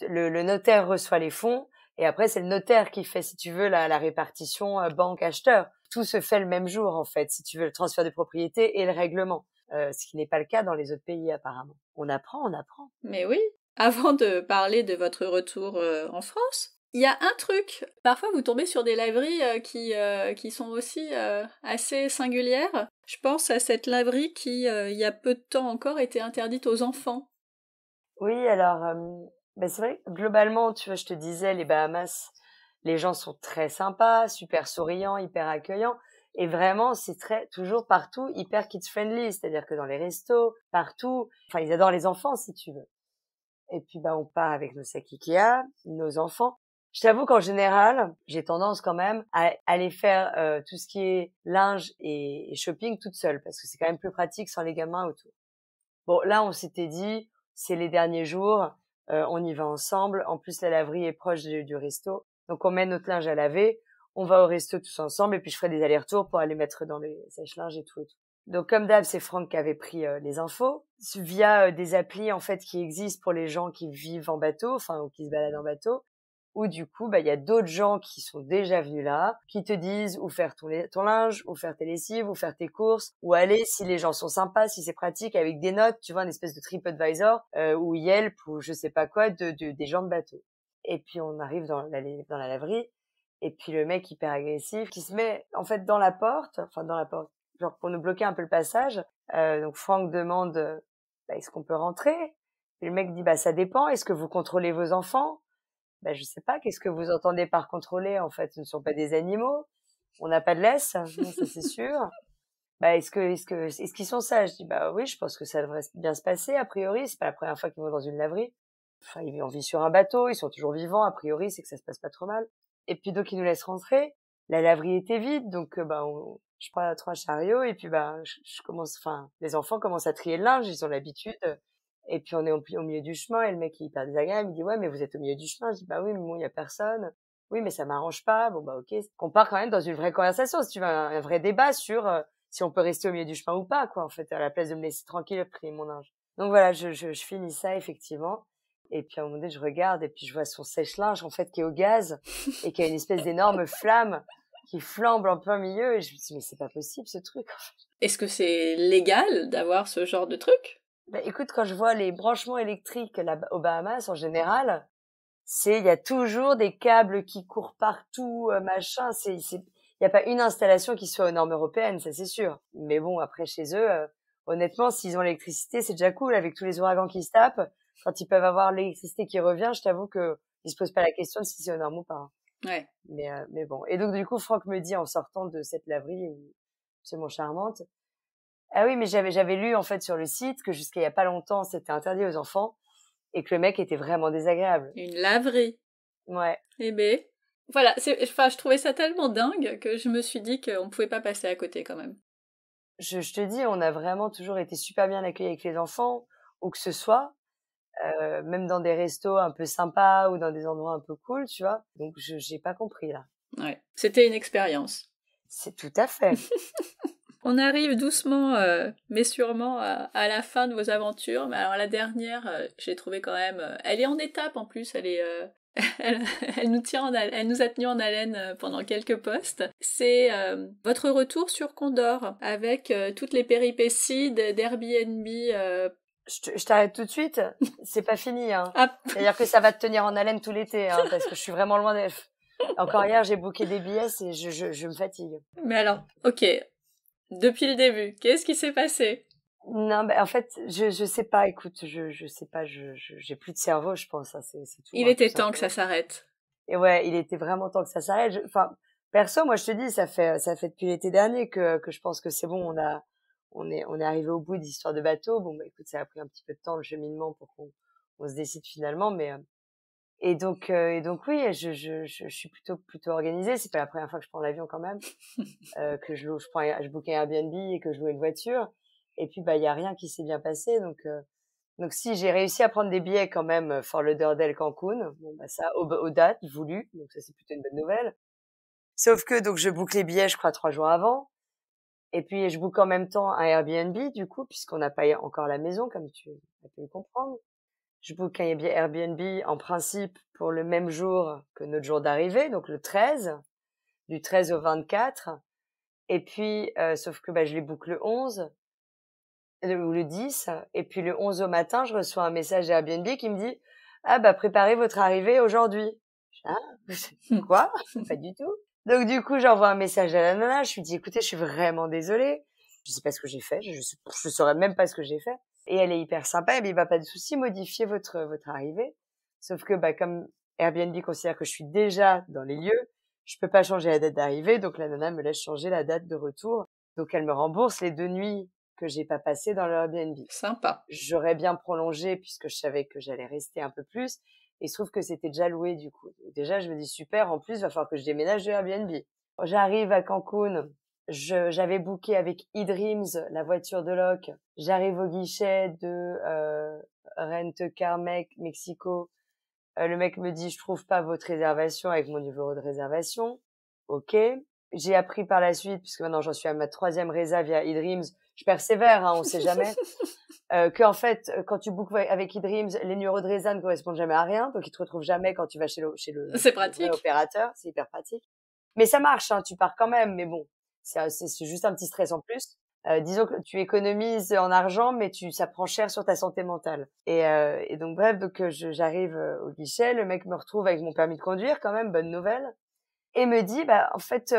le, notaire reçoit les fonds et après c'est le notaire qui fait, si tu veux, la répartition banque-acheteur tout se fait le même jour en fait, si tu veux le transfert de propriété et le règlement, euh, ce qui n'est pas le cas dans les autres pays apparemment. On apprend, on apprend. Mais oui. Avant de parler de votre retour euh, en France, il y a un truc. Parfois, vous tombez sur des laveries euh, qui, qui sont aussi assez singulières. Je pense à cette laverie qui, il y a peu de temps encore, était interdite aux enfants. Oui, alors, ben, c'est vrai, globalement, tu vois, je te disais, les Bahamas, les gens sont très sympas, super souriants, hyper accueillants. Et vraiment, c'est très, toujours partout, hyper kids friendly. C'est-à-dire que dans les restos, partout. Enfin, ils adorent les enfants, si tu veux. Et puis, bah, on part avec nos sacs nos enfants. Je t'avoue qu'en général, j'ai tendance quand même à aller faire euh, tout ce qui est linge et, shopping toute seule parce que c'est quand même plus pratique sans les gamins autour. Bon, là, on s'était dit, c'est les derniers jours, euh, on y va ensemble. En plus, la laverie est proche du resto. Donc on met notre linge à laver, on va au resto tous ensemble et puis je ferai des allers-retours pour aller mettre dans les sèche-linges et tout et tout. Donc comme d'hab, c'est Franck qui avait pris euh, les infos via euh, des applis en fait qui existent pour les gens qui vivent en bateau, enfin ou qui se baladent en bateau. Ou du coup, bah il y a d'autres gens qui sont déjà venus là, qui te disent où faire ton, linge, où faire tes lessives, où faire tes courses, où aller si les gens sont sympas, si c'est pratique, avec des notes, tu vois, une espèce de TripAdvisor euh, ou Yelp ou je sais pas quoi de des gens de bateau. Et puis on arrive dans la, dans la laverie. Et puis le mec hyper agressif qui se met en fait dans la porte, enfin dans la porte, genre pour nous bloquer un peu le passage. Euh, donc Franck demande euh, bah, est-ce qu'on peut rentrer Et le mec dit bah ça dépend. Est-ce que vous contrôlez vos enfants Bah je sais pas. Qu'est-ce que vous entendez par contrôler En fait, ce ne sont pas des animaux. On n'a pas de laisse, hein, ça c'est sûr. Bah, est-ce que est-ce que est-ce qu'ils sont sages Je dis bah oui, je pense que ça devrait bien se passer. A priori, c'est pas la première fois qu'ils vont dans une laverie enfin, on vit sur un bateau, ils sont toujours vivants, a priori, c'est que ça se passe pas trop mal. Et puis donc ils nous laissent rentrer. La laverie était vide, donc euh, bah je prends trois chariots et puis bah je, commence, enfin les enfants commencent à trier le linge, ils ont l'habitude. Et puis on est au, au, milieu du chemin et le mec il perd des agrès, il dit ouais mais vous êtes au milieu du chemin. Je dis bah oui mais bon il y a personne. Oui mais ça m'arrange pas. Bon bah ok. On part quand même dans une vraie conversation, si tu veux un, vrai débat sur euh, si on peut rester au milieu du chemin ou pas quoi en fait à la place de me laisser tranquille prier mon linge. Donc voilà je, je, je finis ça effectivement. Et puis à un moment donné, je regarde et puis je vois son sèche-linge en fait qui est au gaz et qui a une espèce d'énorme flamme qui flambe en plein milieu. Et je me dis mais c'est pas possible ce truc. Est-ce que c'est légal d'avoir ce genre de truc bah, écoute, quand je vois les branchements électriques aux Bahamas en général, c'est il y a toujours des câbles qui courent partout, euh, machin. C'est il n'y a pas une installation qui soit aux normes européennes, ça c'est sûr. Mais bon, après chez eux, euh, honnêtement, s'ils ont l'électricité, c'est déjà cool avec tous les ouragans qui se tapent quand ils peuvent avoir l'électricité qui revient, je t'avoue que ils se posent pas la question si c'est normal ou pas. Hein. Ouais. Mais, euh, mais bon. Et donc, du coup, Franck me dit en sortant de cette laverie absolument charmante, ah oui, mais j'avais, j'avais lu, en fait, sur le site que jusqu'à il y a pas longtemps, c'était interdit aux enfants et que le mec était vraiment désagréable. Une laverie. Ouais. Eh ben. Voilà, enfin, je trouvais ça tellement dingue que je me suis dit qu'on ne pouvait pas passer à côté quand même. Je, te dis, on a vraiment toujours été super bien accueillis avec les enfants, ou que ce soit. Euh, même dans des restos un peu sympas ou dans des endroits un peu cool, tu vois. Donc, je n'ai pas compris là. Ouais, c'était une expérience. C'est tout à fait. On arrive doucement, euh, mais sûrement, à, la fin de vos aventures. Mais alors la dernière, euh, j'ai trouvé quand même, elle est en étape en plus. Elle est, elle, nous tient elle nous a tenu en haleine pendant quelques postes. C'est votre retour sur Condor avec toutes les péripéties d'Airbnb je t'arrête tout de suite, c'est pas fini. Hein. Ah. C'est-à-dire que ça va te tenir en haleine tout l'été, hein, parce que je suis vraiment loin d'elle. Encore hier, j'ai booké des billets et je, je, je, me fatigue. Mais alors, ok, depuis le début, qu'est-ce qui s'est passé Non, mais en fait, je, je sais pas, écoute, je, je sais pas, je, j'ai plus de cerveau, je pense. Hein, c'est, il hein, était temps que ça s'arrête. Et ouais, il était vraiment temps que ça s'arrête. Enfin, perso, moi, je te dis, ça fait, ça fait depuis l'été dernier que, que je pense que c'est bon, on a on est, on est arrivé au bout d'histoire de bateau. Bon, bah, écoute, ça a pris un petit peu de temps le cheminement pour qu'on on se décide finalement, mais euh, et donc euh, et donc oui, je, je, suis plutôt plutôt organisée. C'est pas la première fois que je prends l'avion quand même, euh, que je loue, je prends, je book un Airbnb et que je loue une voiture. Et puis bah il y a rien qui s'est bien passé, donc donc si j'ai réussi à prendre des billets quand même Fort Lauderdale Cancun, bon bah ça au date, dates voulu donc ça c'est plutôt une bonne nouvelle. Sauf que donc je boucle les billets, je crois trois jours avant. Et puis, je boucle en même temps un Airbnb, du coup, puisqu'on n'a pas encore la maison, comme tu as pu le comprendre. Je boucle un Airbnb, en principe, pour le même jour que notre jour d'arrivée, donc le 13, du 13 au 24. Et puis, euh, sauf que bah, je les boucle le 11 euh, ou le 10. Et puis, le 11 au matin, je reçois un message d'Airbnb qui me dit « Ah, bah, préparez votre arrivée aujourd'hui. » ah, Quoi Pas du tout. Donc du coup, j'envoie un message à la nana, je lui dis écoutez, je suis vraiment désolée, je ne sais pas ce que j'ai fait, je, ne saurais même pas ce que j'ai fait. Et elle est hyper sympa, elle me dit va bah, pas de souci, modifiez votre votre arrivée. Sauf que bah comme Airbnb considère que je suis déjà dans les lieux, je peux pas changer la date d'arrivée, donc la nana me laisse changer la date de retour. Donc elle me rembourse les deux nuits que j'ai pas passées dans l'Airbnb. Sympa. J'aurais bien prolongé puisque je savais que j'allais rester un peu plus, et il trouve que c'était déjà loué du coup. déjà, je me dis super, en plus, il va falloir que je déménage de Airbnb. J'arrive à Cancun, j'avais booké avec eDreams la voiture de Locke. J'arrive au guichet de euh, Rent Car Mec, Mexico. Euh, le mec me dit, je trouve pas votre réservation avec mon numéro de réservation. Ok. J'ai appris par la suite, puisque maintenant j'en suis à ma troisième réserve via eDreams, je persévère, hein, on sait jamais. euh, que en fait, euh, quand tu bookes avec eDreams, les numéros de ne correspondent jamais à rien, donc ils te retrouvent jamais quand tu vas chez le chez le, c'est opérateur, c'est hyper pratique. Mais ça marche, hein, tu pars quand même, mais bon, euh, c'est c'est juste un petit stress en plus. Euh, disons que tu économises en argent, mais tu ça prend cher sur ta santé mentale. Et, euh, et donc bref, donc euh, j'arrive au guichet, le mec me retrouve avec mon permis de conduire, quand même, bonne nouvelle, et me dit bah en fait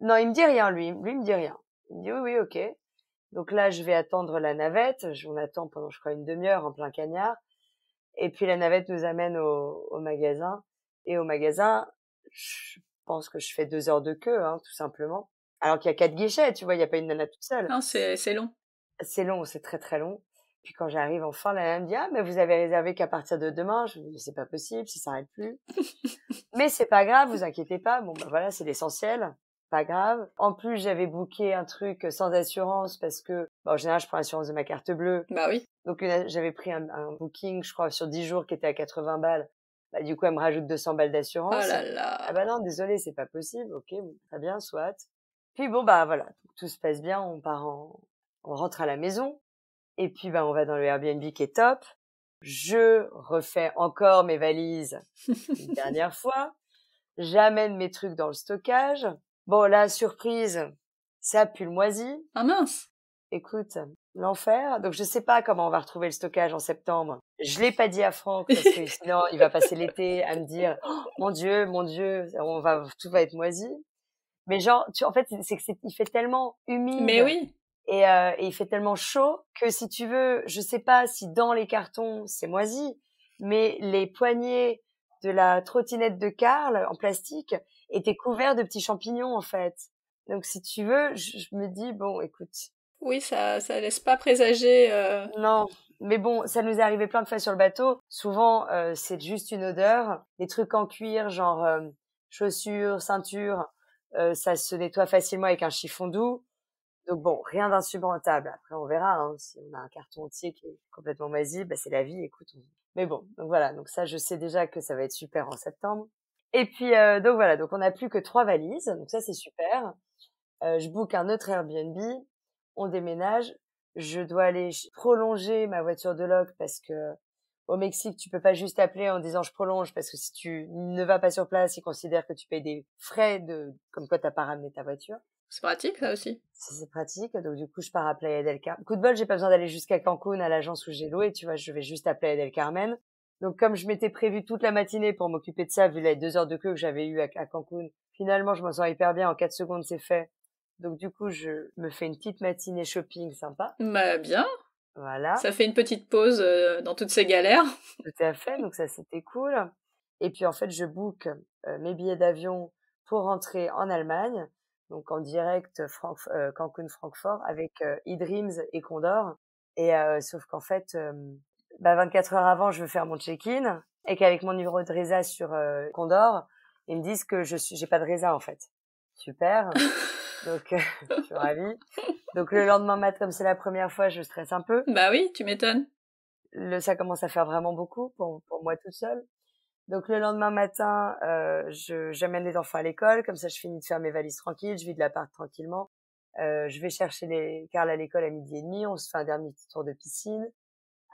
non, il me dit rien lui, lui il me dit rien. Il me dit oui oui ok. Donc là, je vais attendre la navette. On attend pendant, je crois, une demi-heure en plein cagnard. Et puis la navette nous amène au, au, magasin. Et au magasin, je pense que je fais deux heures de queue, hein, tout simplement. Alors qu'il y a quatre guichets, tu vois, il n'y a pas une nana toute seule. Non, c'est long. C'est long, c'est très très long. Puis quand j'arrive enfin, la nana me dit «Ah, mais vous avez réservé qu'à partir de demain. Je me dis c'est pas possible, si ça n'arrête plus. mais c'est pas grave, vous inquiétez pas. Bon ben voilà, c'est l'essentiel pas grave. En plus, j'avais booké un truc sans assurance parce que, bah, en général, je prends l'assurance de ma carte bleue. Bah oui. Donc, j'avais pris un, booking, je crois, sur 10 jours qui était à 80 balles. Bah, du coup, elle me rajoute 200 balles d'assurance. Oh là là. Ah bah non, désolé, c'est pas possible. Ok, très bien, soit. Puis bon, bah voilà, tout se passe bien, on part on rentre à la maison. Et puis, bah, on va dans le Airbnb qui est top. Je refais encore mes valises une dernière fois. J'amène mes trucs dans le stockage. Bon, la surprise, ça pue le moisi. Ah mince Écoute, l'enfer. Donc je sais pas comment on va retrouver le stockage en septembre. Je l'ai pas dit à Franck parce que sinon il va passer l'été à me dire oh, mon Dieu, mon Dieu, on va tout va être moisi. Mais genre, tu, en fait, c'est que il fait tellement humide. Mais oui. Euh, et, il fait tellement chaud que si tu veux, je sais pas si dans les cartons c'est moisi, mais les poignées de la trottinette de Karl en plastique, était couvert de petits champignons en fait. Donc si tu veux, je, me dis bon, écoute. Oui, ça ça laisse pas présager. Euh, non, mais bon, ça nous est arrivé plein de fois sur le bateau. Souvent, euh, c'est juste une odeur. Les trucs en cuir, genre euh, chaussures, ceinture, ça se nettoie facilement avec un chiffon doux. Donc bon, rien d'insupportable. Après, on verra hein. si on a un carton entier qui est complètement moisi, bah, c'est la vie. Écoute, mais bon, donc voilà. Donc ça, je sais déjà que ça va être super en septembre. Et puis euh, donc voilà, donc on n'a plus que trois valises, donc ça c'est super. Euh, je book un autre Airbnb, on déménage, je dois aller prolonger ma voiture de loc parce que au Mexique tu peux pas juste appeler en disant je prolonge parce que si tu ne vas pas sur place ils considèrent que tu payes des frais de comme quoi t'as pas ramené ta voiture. C'est pratique ça aussi. C'est pratique, donc du coup je pars à Playa del Coup de bol, j'ai pas besoin d'aller jusqu'à Cancun à l'agence où j'ai loué, tu vois, je vais juste appeler Playa del Carmen. Donc comme je m'étais prévu toute la matinée pour m'occuper de ça, vu les deux heures de queue que j'avais eues à, Cancun, finalement je m'en sens hyper bien, en quatre secondes c'est fait. Donc du coup je me fais une petite matinée shopping sympa. Bah bien Voilà. Ça fait une petite pause euh, dans toutes ces galères. Tout à fait, donc ça c'était cool. Et puis en fait je book euh, mes billets d'avion pour rentrer en Allemagne, donc en direct euh, Cancun-Francfort avec eDreams et Condor. Et sauf qu'en fait bah, 24 heures avant, je veux faire mon check-in et qu'avec mon numéro de résa sur euh, Condor, ils me disent que je suis, j'ai pas de résa en fait. Super. Donc, euh, je suis ravie. Donc, le lendemain matin, comme c'est la première fois, je stresse un peu. Bah oui, tu m'étonnes. Le, ça commence à faire vraiment beaucoup pour, pour moi toute seule. Donc, le lendemain matin, euh, je, j'amène les enfants à l'école. Comme ça, je finis de faire mes valises tranquilles. Je vis de l'appart tranquillement. Euh, je vais chercher les Carl à l'école à midi et demi. On se fait un dernier petit tour de piscine.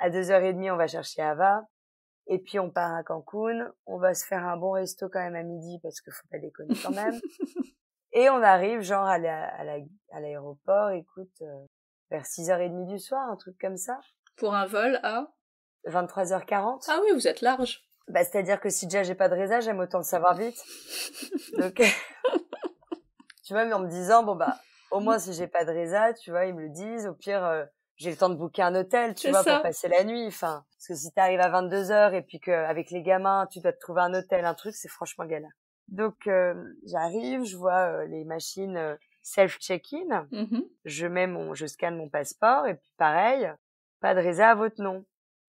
À deux heures et demie, on va chercher Ava. Et puis, on part à Cancun. On va se faire un bon resto quand même à midi parce que faut pas déconner quand même. et on arrive, genre, à l'aéroport, écoute, euh, vers vers heures et demie du soir, un truc comme ça. Pour un vol à 23h40. Ah oui, vous êtes large. Bah, c'est-à-dire que si déjà j'ai pas de résa, j'aime autant le savoir vite. Donc, tu vois, mais en me disant, bon, bah, au moins si j'ai pas de résa, tu vois, ils me le disent. Au pire, euh, j'ai le temps de booker un hôtel, tu vois, pour passer la nuit. Enfin, parce que si t'arrives à 22 heures et puis qu'avec les gamins, tu dois te trouver un hôtel, un truc, c'est franchement galère. Donc euh, j'arrive, je vois euh, les machines euh, self check-in, mm-hmm. je mets mon, je scanne mon passeport et puis pareil, pas de réserve à votre nom.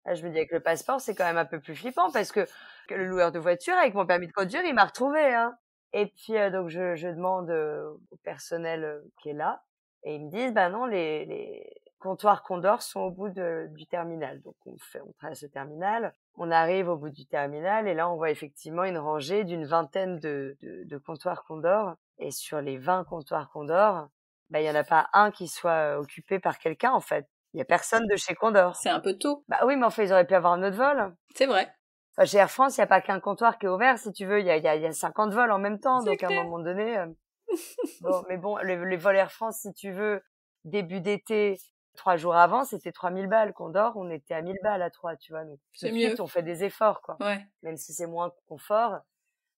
Là, je me dis avec le passeport, c'est quand même un peu plus flippant parce que, le loueur de voiture avec mon permis de conduire, il m'a retrouvé. Hein. Et puis donc je, je demande au personnel qui est là et ils me disent bah non les, les comptoirs Condor sont au bout du terminal. Donc on, fait, on traverse le terminal, on arrive au bout du terminal et là on voit effectivement une rangée d'une vingtaine de, de, comptoirs Condor. Et sur les 20 comptoirs Condor, bah, il n'y en a pas un qui soit euh, occupé par quelqu'un en fait. Il n'y a personne de chez Condor. C'est un peu tout. Bah oui, mais en fait, ils auraient pu avoir un autre vol. C'est vrai. Enfin, chez Air France, il n'y a pas qu'un comptoir qui est ouvert, si tu veux. Il y a, 50 vols en même temps. Donc, à un moment donné. Euh, bon, mais bon, les, les vols Air France, si tu veux, début d'été, Trois jours avant, c'était 3000 balles qu'on dort, on était à 1000 balles à trois, tu vois. c'est mieux. on fait des efforts, quoi. Ouais. Même si c'est moins confort.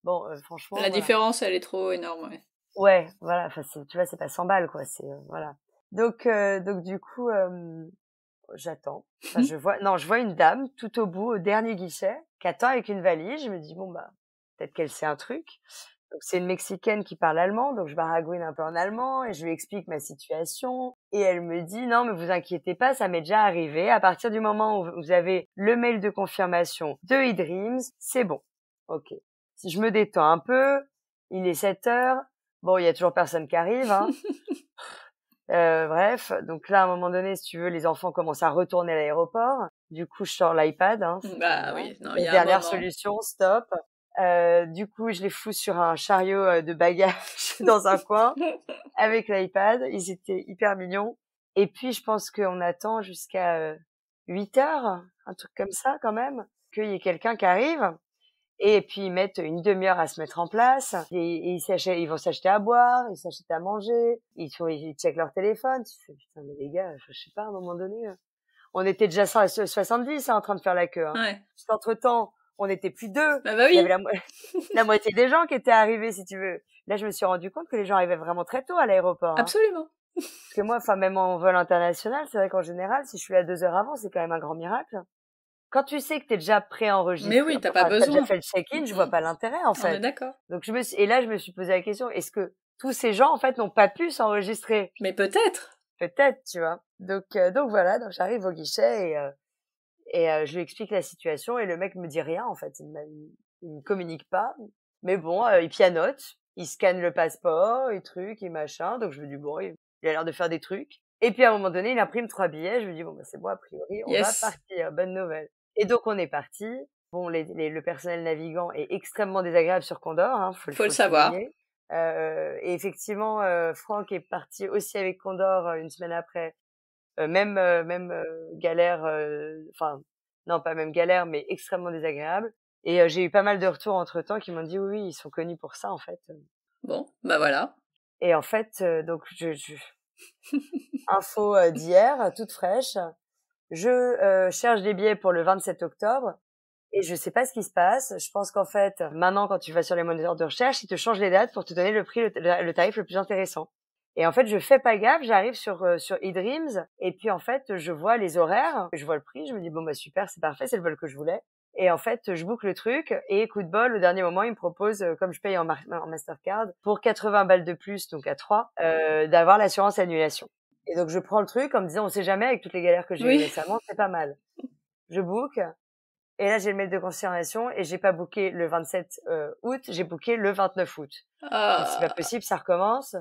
Bon, euh, franchement. La différence, elle est trop énorme, ouais. Ouais, voilà. Enfin, tu vois, c'est pas 100 balles, quoi. C'est, euh, voilà. Donc, euh, donc, du coup, j'attends. Enfin, mmh. je vois, non, je vois une dame tout au bout, au dernier guichet, qui attend avec une valise. Je me dis, bon, bah, peut-être qu'elle sait un truc c'est une Mexicaine qui parle allemand, donc je baragouine un peu en allemand et je lui explique ma situation. Et elle me dit non mais vous inquiétez pas, ça m'est déjà arrivé. À partir du moment où vous avez le mail de confirmation de eDreams, c'est bon. Ok. Si je me détends un peu, il est 7 heures. Bon, il y a toujours personne qui arrive. Hein. Euh, bref, donc là à un moment donné, si tu veux, les enfants commencent à retourner à l'aéroport. Du coup, je sors l'iPad. Hein, bah oui, non, y a dernière solution, stop. Euh, du coup, je les fous sur un chariot euh, de bagages dans un coin avec l'iPad. Ils étaient hyper mignons. Et puis, je pense qu'on attend jusqu'à 8 euh, heures, un truc comme ça quand même, qu'il y ait quelqu'un qui arrive. Et puis, ils mettent une demi-heure à se mettre en place. Et, ils, vont s'acheter à boire, ils s'achètent à manger, ils, ils checkent leur téléphone. putain, les gars, je sais pas, à un moment donné, on était déjà 70 hein, en train de faire la queue. Hein. Entre-temps, on était plus deux. Bah, bah Il y avait la, moitié des gens qui étaient arrivés, si tu veux. Là, je me suis rendu compte que les gens arrivaient vraiment très tôt à l'aéroport. Hein. Absolument. Parce que moi, enfin, même en vol international, c'est vrai qu'en général, si je suis là deux heures avant, c'est quand même un grand miracle. Quand tu sais que t'es déjà pré-enregistré, mais oui, t'as pas besoin. As déjà fait le check-in, je vois pas l'intérêt en fait. D'accord. Donc je me suis... et là, je me suis posé la question est-ce que tous ces gens en fait n'ont pas pu s'enregistrer Mais peut-être. Peut-être, tu vois. Donc euh, donc voilà, donc j'arrive au guichet et euh, et euh, je lui explique la situation et le mec me dit rien en fait, il, ne communique pas. Mais bon, euh, il pianote, il scanne le passeport, il truc, il machin. Donc je me dis bon, il, a l'air de faire des trucs. Et puis à un moment donné, il imprime trois billets. Je me dis bon, bah, c'est bon a priori, on va partir. Bonne nouvelle. Et donc on est parti. Bon, le personnel navigant est extrêmement désagréable sur Condor. Hein, faut, le savoir. Euh, et effectivement, Franck est parti aussi avec Condor une semaine après euh, même euh, même euh, galère, enfin non pas même galère, mais extrêmement désagréable. Et j'ai eu pas mal de retours entre temps qui m'ont dit oui, ils sont connus pour ça en fait. Bon, bah voilà. Et en fait, donc je, je... info d'hier, toute fraîche. Je cherche des billets pour le 27 octobre et je sais pas ce qui se passe. Je pense qu'en fait, maintenant, quand tu vas sur les moniteurs de recherche, ils te changent les dates pour te donner le prix, le tarif le plus intéressant. Et en fait, je fais pas gaffe, j'arrive sur euh, sur eDreams et puis en fait, je vois les horaires, je vois le prix, je me dis bon bah super, c'est parfait, c'est le vol que je voulais. Et en fait, je boucle le truc et coup de bol, au dernier moment, il me propose, euh, comme je paye en, Mastercard, pour 80 balles de plus, donc à 3, euh, d'avoir l'assurance annulation. Et donc, je prends le truc en me disant, on sait jamais, avec toutes les galères que j'ai récemment, c'est pas mal. Je boucle. Et là, j'ai le mail de considération et j'ai pas booké le 27 euh, août, j'ai booké le 29 août. C'est pas ah. possible, ça recommence.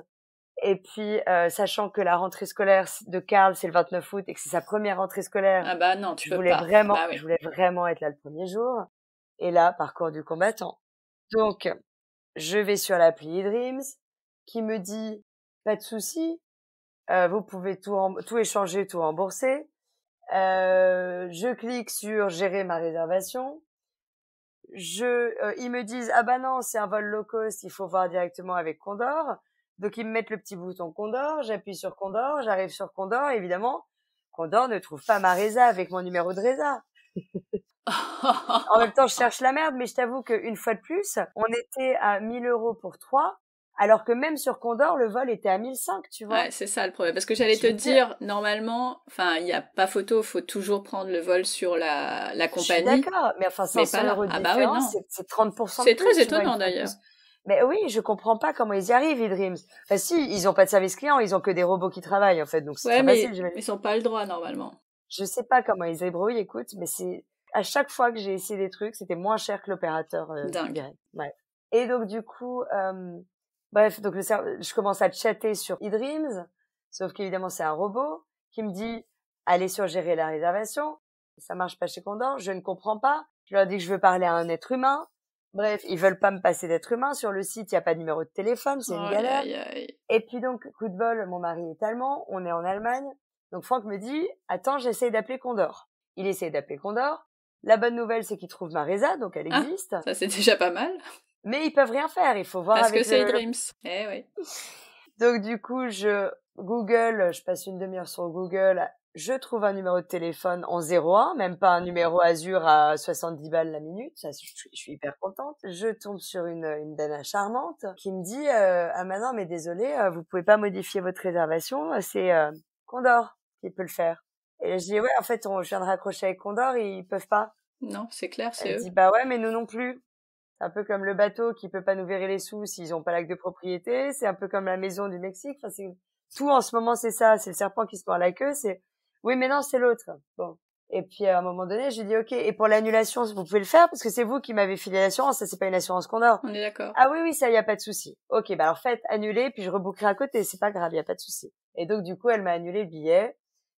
Et puis, euh, sachant que la rentrée scolaire de Karl, c'est le 29 août et que c'est sa première rentrée scolaire. Ah bah non, tu je voulais Vraiment, bah Je voulais vraiment être là le premier jour. Et là, parcours du combattant. Donc, je vais sur l'appli Dreams qui me dit, pas de souci, euh, vous pouvez tout, tout échanger, tout rembourser. Euh, je clique sur gérer ma réservation. Je, euh, ils me disent, ah bah non, c'est un vol low cost, il faut voir directement avec Condor. Donc ils me mettent le petit bouton Condor, j'appuie sur Condor, j'arrive sur Condor, évidemment. Condor ne trouve pas ma Reza avec mon numéro de Reza. en même temps, je cherche la merde, mais je t'avoue qu'une fois de plus, on était à 1000 euros pour trois, alors que même sur Condor, le vol était à 1005, tu vois. Ouais, c'est ça le problème. Parce que j'allais te dire, normalement, enfin, il n'y a pas photo, faut toujours prendre le vol sur la, compagnie. Je d'accord, mais enfin, 500 euros de ah bah oui, c'est 30%. C'est très étonnant d'ailleurs. Mais oui, je comprends pas comment ils y arrivent, iDreams. Enfin, si, ils n'ont pas de service client, ils ont que des robots qui travaillent, en fait. Donc, c'est ouais, mais Ils ont pas le droit, normalement. Je sais pas comment ils ébrouillent, écoute, mais c'est, à chaque fois que j'ai essayé des trucs, c'était moins cher que l'opérateur euh, Dingue. Et donc, du coup, euh, bref, donc je commence à chatter sur idreams Sauf qu'évidemment, c'est un robot qui me dit, allez sur gérer la réservation. Ça marche pas chez Condor. Je ne comprends pas. Je leur dis que je veux parler à un être humain. Bref, ils veulent pas me passer d'être humain. Sur le site, il n'y a pas de numéro de téléphone, c'est une galère. Et puis donc, coup de bol, mon mari est allemand, on est en Allemagne. Donc Franck me dit, attends, j'essaie d'appeler Condor. Il essaie d'appeler Condor. La bonne nouvelle, c'est qu'il trouve Maresa, donc elle ah, existe. ça, c'est déjà pas mal. Mais ils peuvent rien faire, il faut voir Parce que c'est Dreams. Eh oui. Donc du coup, je Google, je passe une demi-heure sur Google je trouve un numéro de téléphone en 01, même pas un numéro Azure à 70 balles la minute. Ça, je, suis hyper contente. Je tombe sur une, une charmante qui me dit euh, ah maintenant mais désolé, euh, vous pouvez pas modifier votre réservation, c'est euh, Condor qui peut le faire. Et je dis ouais, en fait, on, je viens de raccrocher avec Condor, ils peuvent pas. Non, c'est clair, c'est Elle me dit bah ouais, mais nous non plus. C'est un peu comme le bateau qui peut pas nous verrer les sous s'ils ont pas l'acte de propriété. C'est un peu comme la maison du Mexique. Enfin, c'est tout en ce moment, c'est ça. C'est le serpent qui se mord la queue. C'est oui, mais non, c'est l'autre. Bon. Et puis à un moment donné, j'ai dit ok. Et pour l'annulation, vous pouvez le faire parce que c'est vous qui m'avez filé l'assurance. Ça c'est pas une assurance Condor. On est d'accord. Ah oui oui, ça y a pas de souci. Ok, bah alors faites annuler, puis je rebookerai à côté. C'est pas grave, il y a pas de souci. Et donc du coup, elle m'a annulé le billet.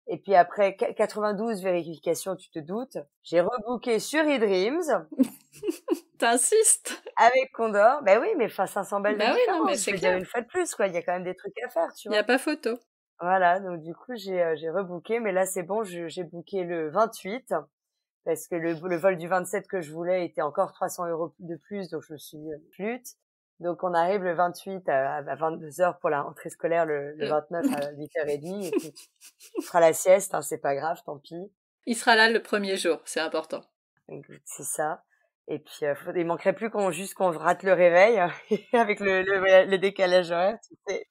Et puis après 92 vérifications, tu te doutes, j'ai rebooké sur eDreams. T'insistes Avec Condor. Ben oui, mais enfin 500 balles. Ben oui, non, mais c'est une fois de plus, quoi. Il y a quand même des trucs à faire, tu vois. Il n'y a pas photo. Voilà, donc du coup, j'ai, euh, j'ai rebooké, mais là, c'est bon, j'ai booké le 28, parce que le, vol du 27 que je voulais était encore 300 euros de plus, donc je me suis plus. Euh, donc, on arrive le 28 euh, à, 22h pour la rentrée scolaire, le, 29 à 8h30, et puis, on fera la sieste, hein, c'est pas grave, tant pis. Il sera là le premier jour, c'est important. C'est ça. Et puis, euh, il manquerait plus qu'on juste qu'on rate le réveil hein, avec le, le, décalage horaire. Tu sais.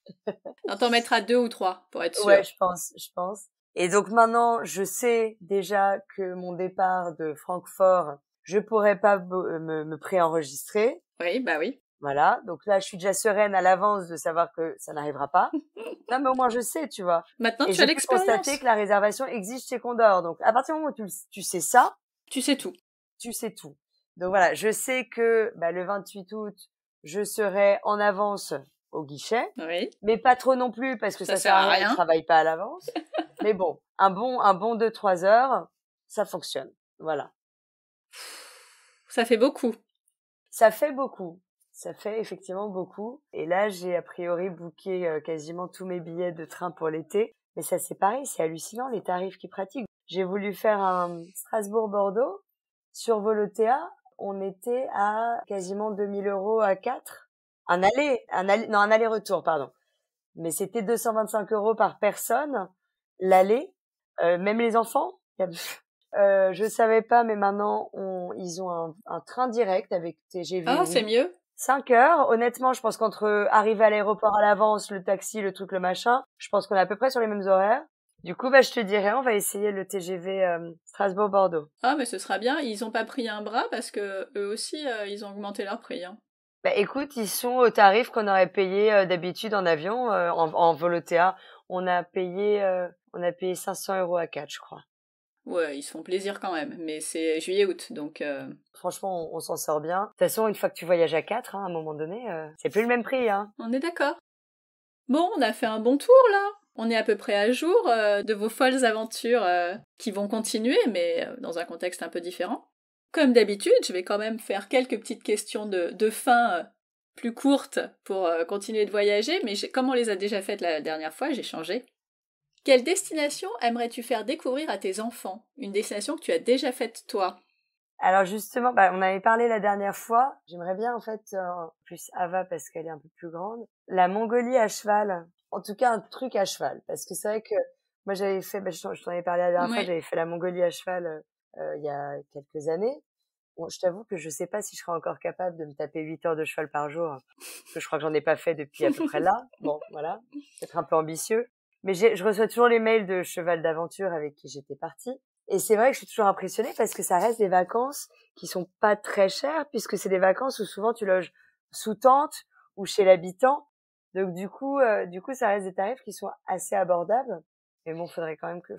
On t'en mettra deux ou trois pour être sûr. Ouais, je pense, je pense. Et donc maintenant, je sais déjà que mon départ de Francfort, je pourrais pas euh, me, me préenregistrer. Oui, bah oui. Voilà, donc là, je suis déjà sereine à l'avance de savoir que ça n'arrivera pas. non, mais au moins, je sais, tu vois. Maintenant, tu as l'expérience. constater que la réservation existe chez Condor. Donc, à partir du moment où tu, tu sais ça... Tu sais tout. Tu sais tout. Donc voilà, je sais que bah, le 28 août, je serai en avance au guichet, mais pas trop non plus parce que ça, ça sert à rien, je travaille pas à l'avance. mais bon, un bon un bon de trois heures, ça fonctionne. Voilà. Ça fait beaucoup. Ça fait beaucoup. Ça fait effectivement beaucoup. Et là, j'ai a priori booké euh, quasiment tous mes billets de train pour l'été. Mais ça, c'est pareil, c'est hallucinant les tarifs qu'ils pratiquent. J'ai voulu faire un Strasbourg-Bordeaux, sur Volotea on était à quasiment 2000 euros à 4. Un aller, un aller, non, un aller-retour, pardon. Mais c'était 225 euros par personne, l'aller, euh, même les enfants. Euh, je savais pas, mais maintenant, ils ont un, un train direct avec TGV. Ah, c'est mieux. 5 heures. Honnêtement, je pense qu'entre arriver à l'aéroport à l'avance, le taxi, le truc, le machin, je pense qu'on est à peu près sur les mêmes horaires. Du coup, bah, je te dirais, on va essayer le TGV euh, Strasbourg-Bordeaux. Ah, mais ce sera bien. Ils n'ont pas pris un bras parce que eux aussi, euh, ils ont augmenté leur prix. Hein. Bah, écoute, ils sont au tarif qu'on aurait payé euh, d'habitude en avion, en, en On a payé, on a payé 500 euros à quatre, je crois. Ouais, ils se font plaisir quand même, mais c'est juillet-août, donc... Franchement, on, s'en sort bien. De toute façon, une fois que tu voyages à quatre, hein, à un moment donné, c'est plus le même prix. Hein. On est d'accord. Bon, on a fait un bon tour, là on est à peu près à jour euh, de vos folles aventures euh, qui vont continuer, mais euh, dans un contexte un peu différent. Comme d'habitude, je vais quand même faire quelques petites questions de, fin plus courtes pour continuer de voyager, mais comme on les a déjà faites la dernière fois, j'ai changé. Quelle destination aimerais-tu faire découvrir à tes enfants Une destination que tu as déjà faite toi alors justement, bah, on avait parlé la dernière fois. J'aimerais bien en fait plus Ava parce qu'elle est un peu plus grande. La Mongolie à cheval, en tout cas un truc à cheval. Parce que c'est vrai que moi j'avais fait, bah, je t'en ai parlé la dernière fois, j'avais fait la Mongolie à cheval euh, euh, il y a quelques années. Bon, je t'avoue que je sais pas si je serai encore capable de me taper 8 heures de cheval par jour, hein, parce que je crois que j'en ai pas fait depuis à peu près là. Bon, voilà, peut-être un peu ambitieux. Mais je reçois toujours les mails de cheval d'aventure avec qui j'étais partie. Et c'est vrai que je suis toujours impressionnée parce que ça reste des vacances qui sont pas très chères puisque c'est des vacances où souvent tu loges sous tente ou chez l'habitant. Donc du coup, euh, du coup, ça reste des tarifs qui sont assez abordables. Mais bon, faudrait quand même que,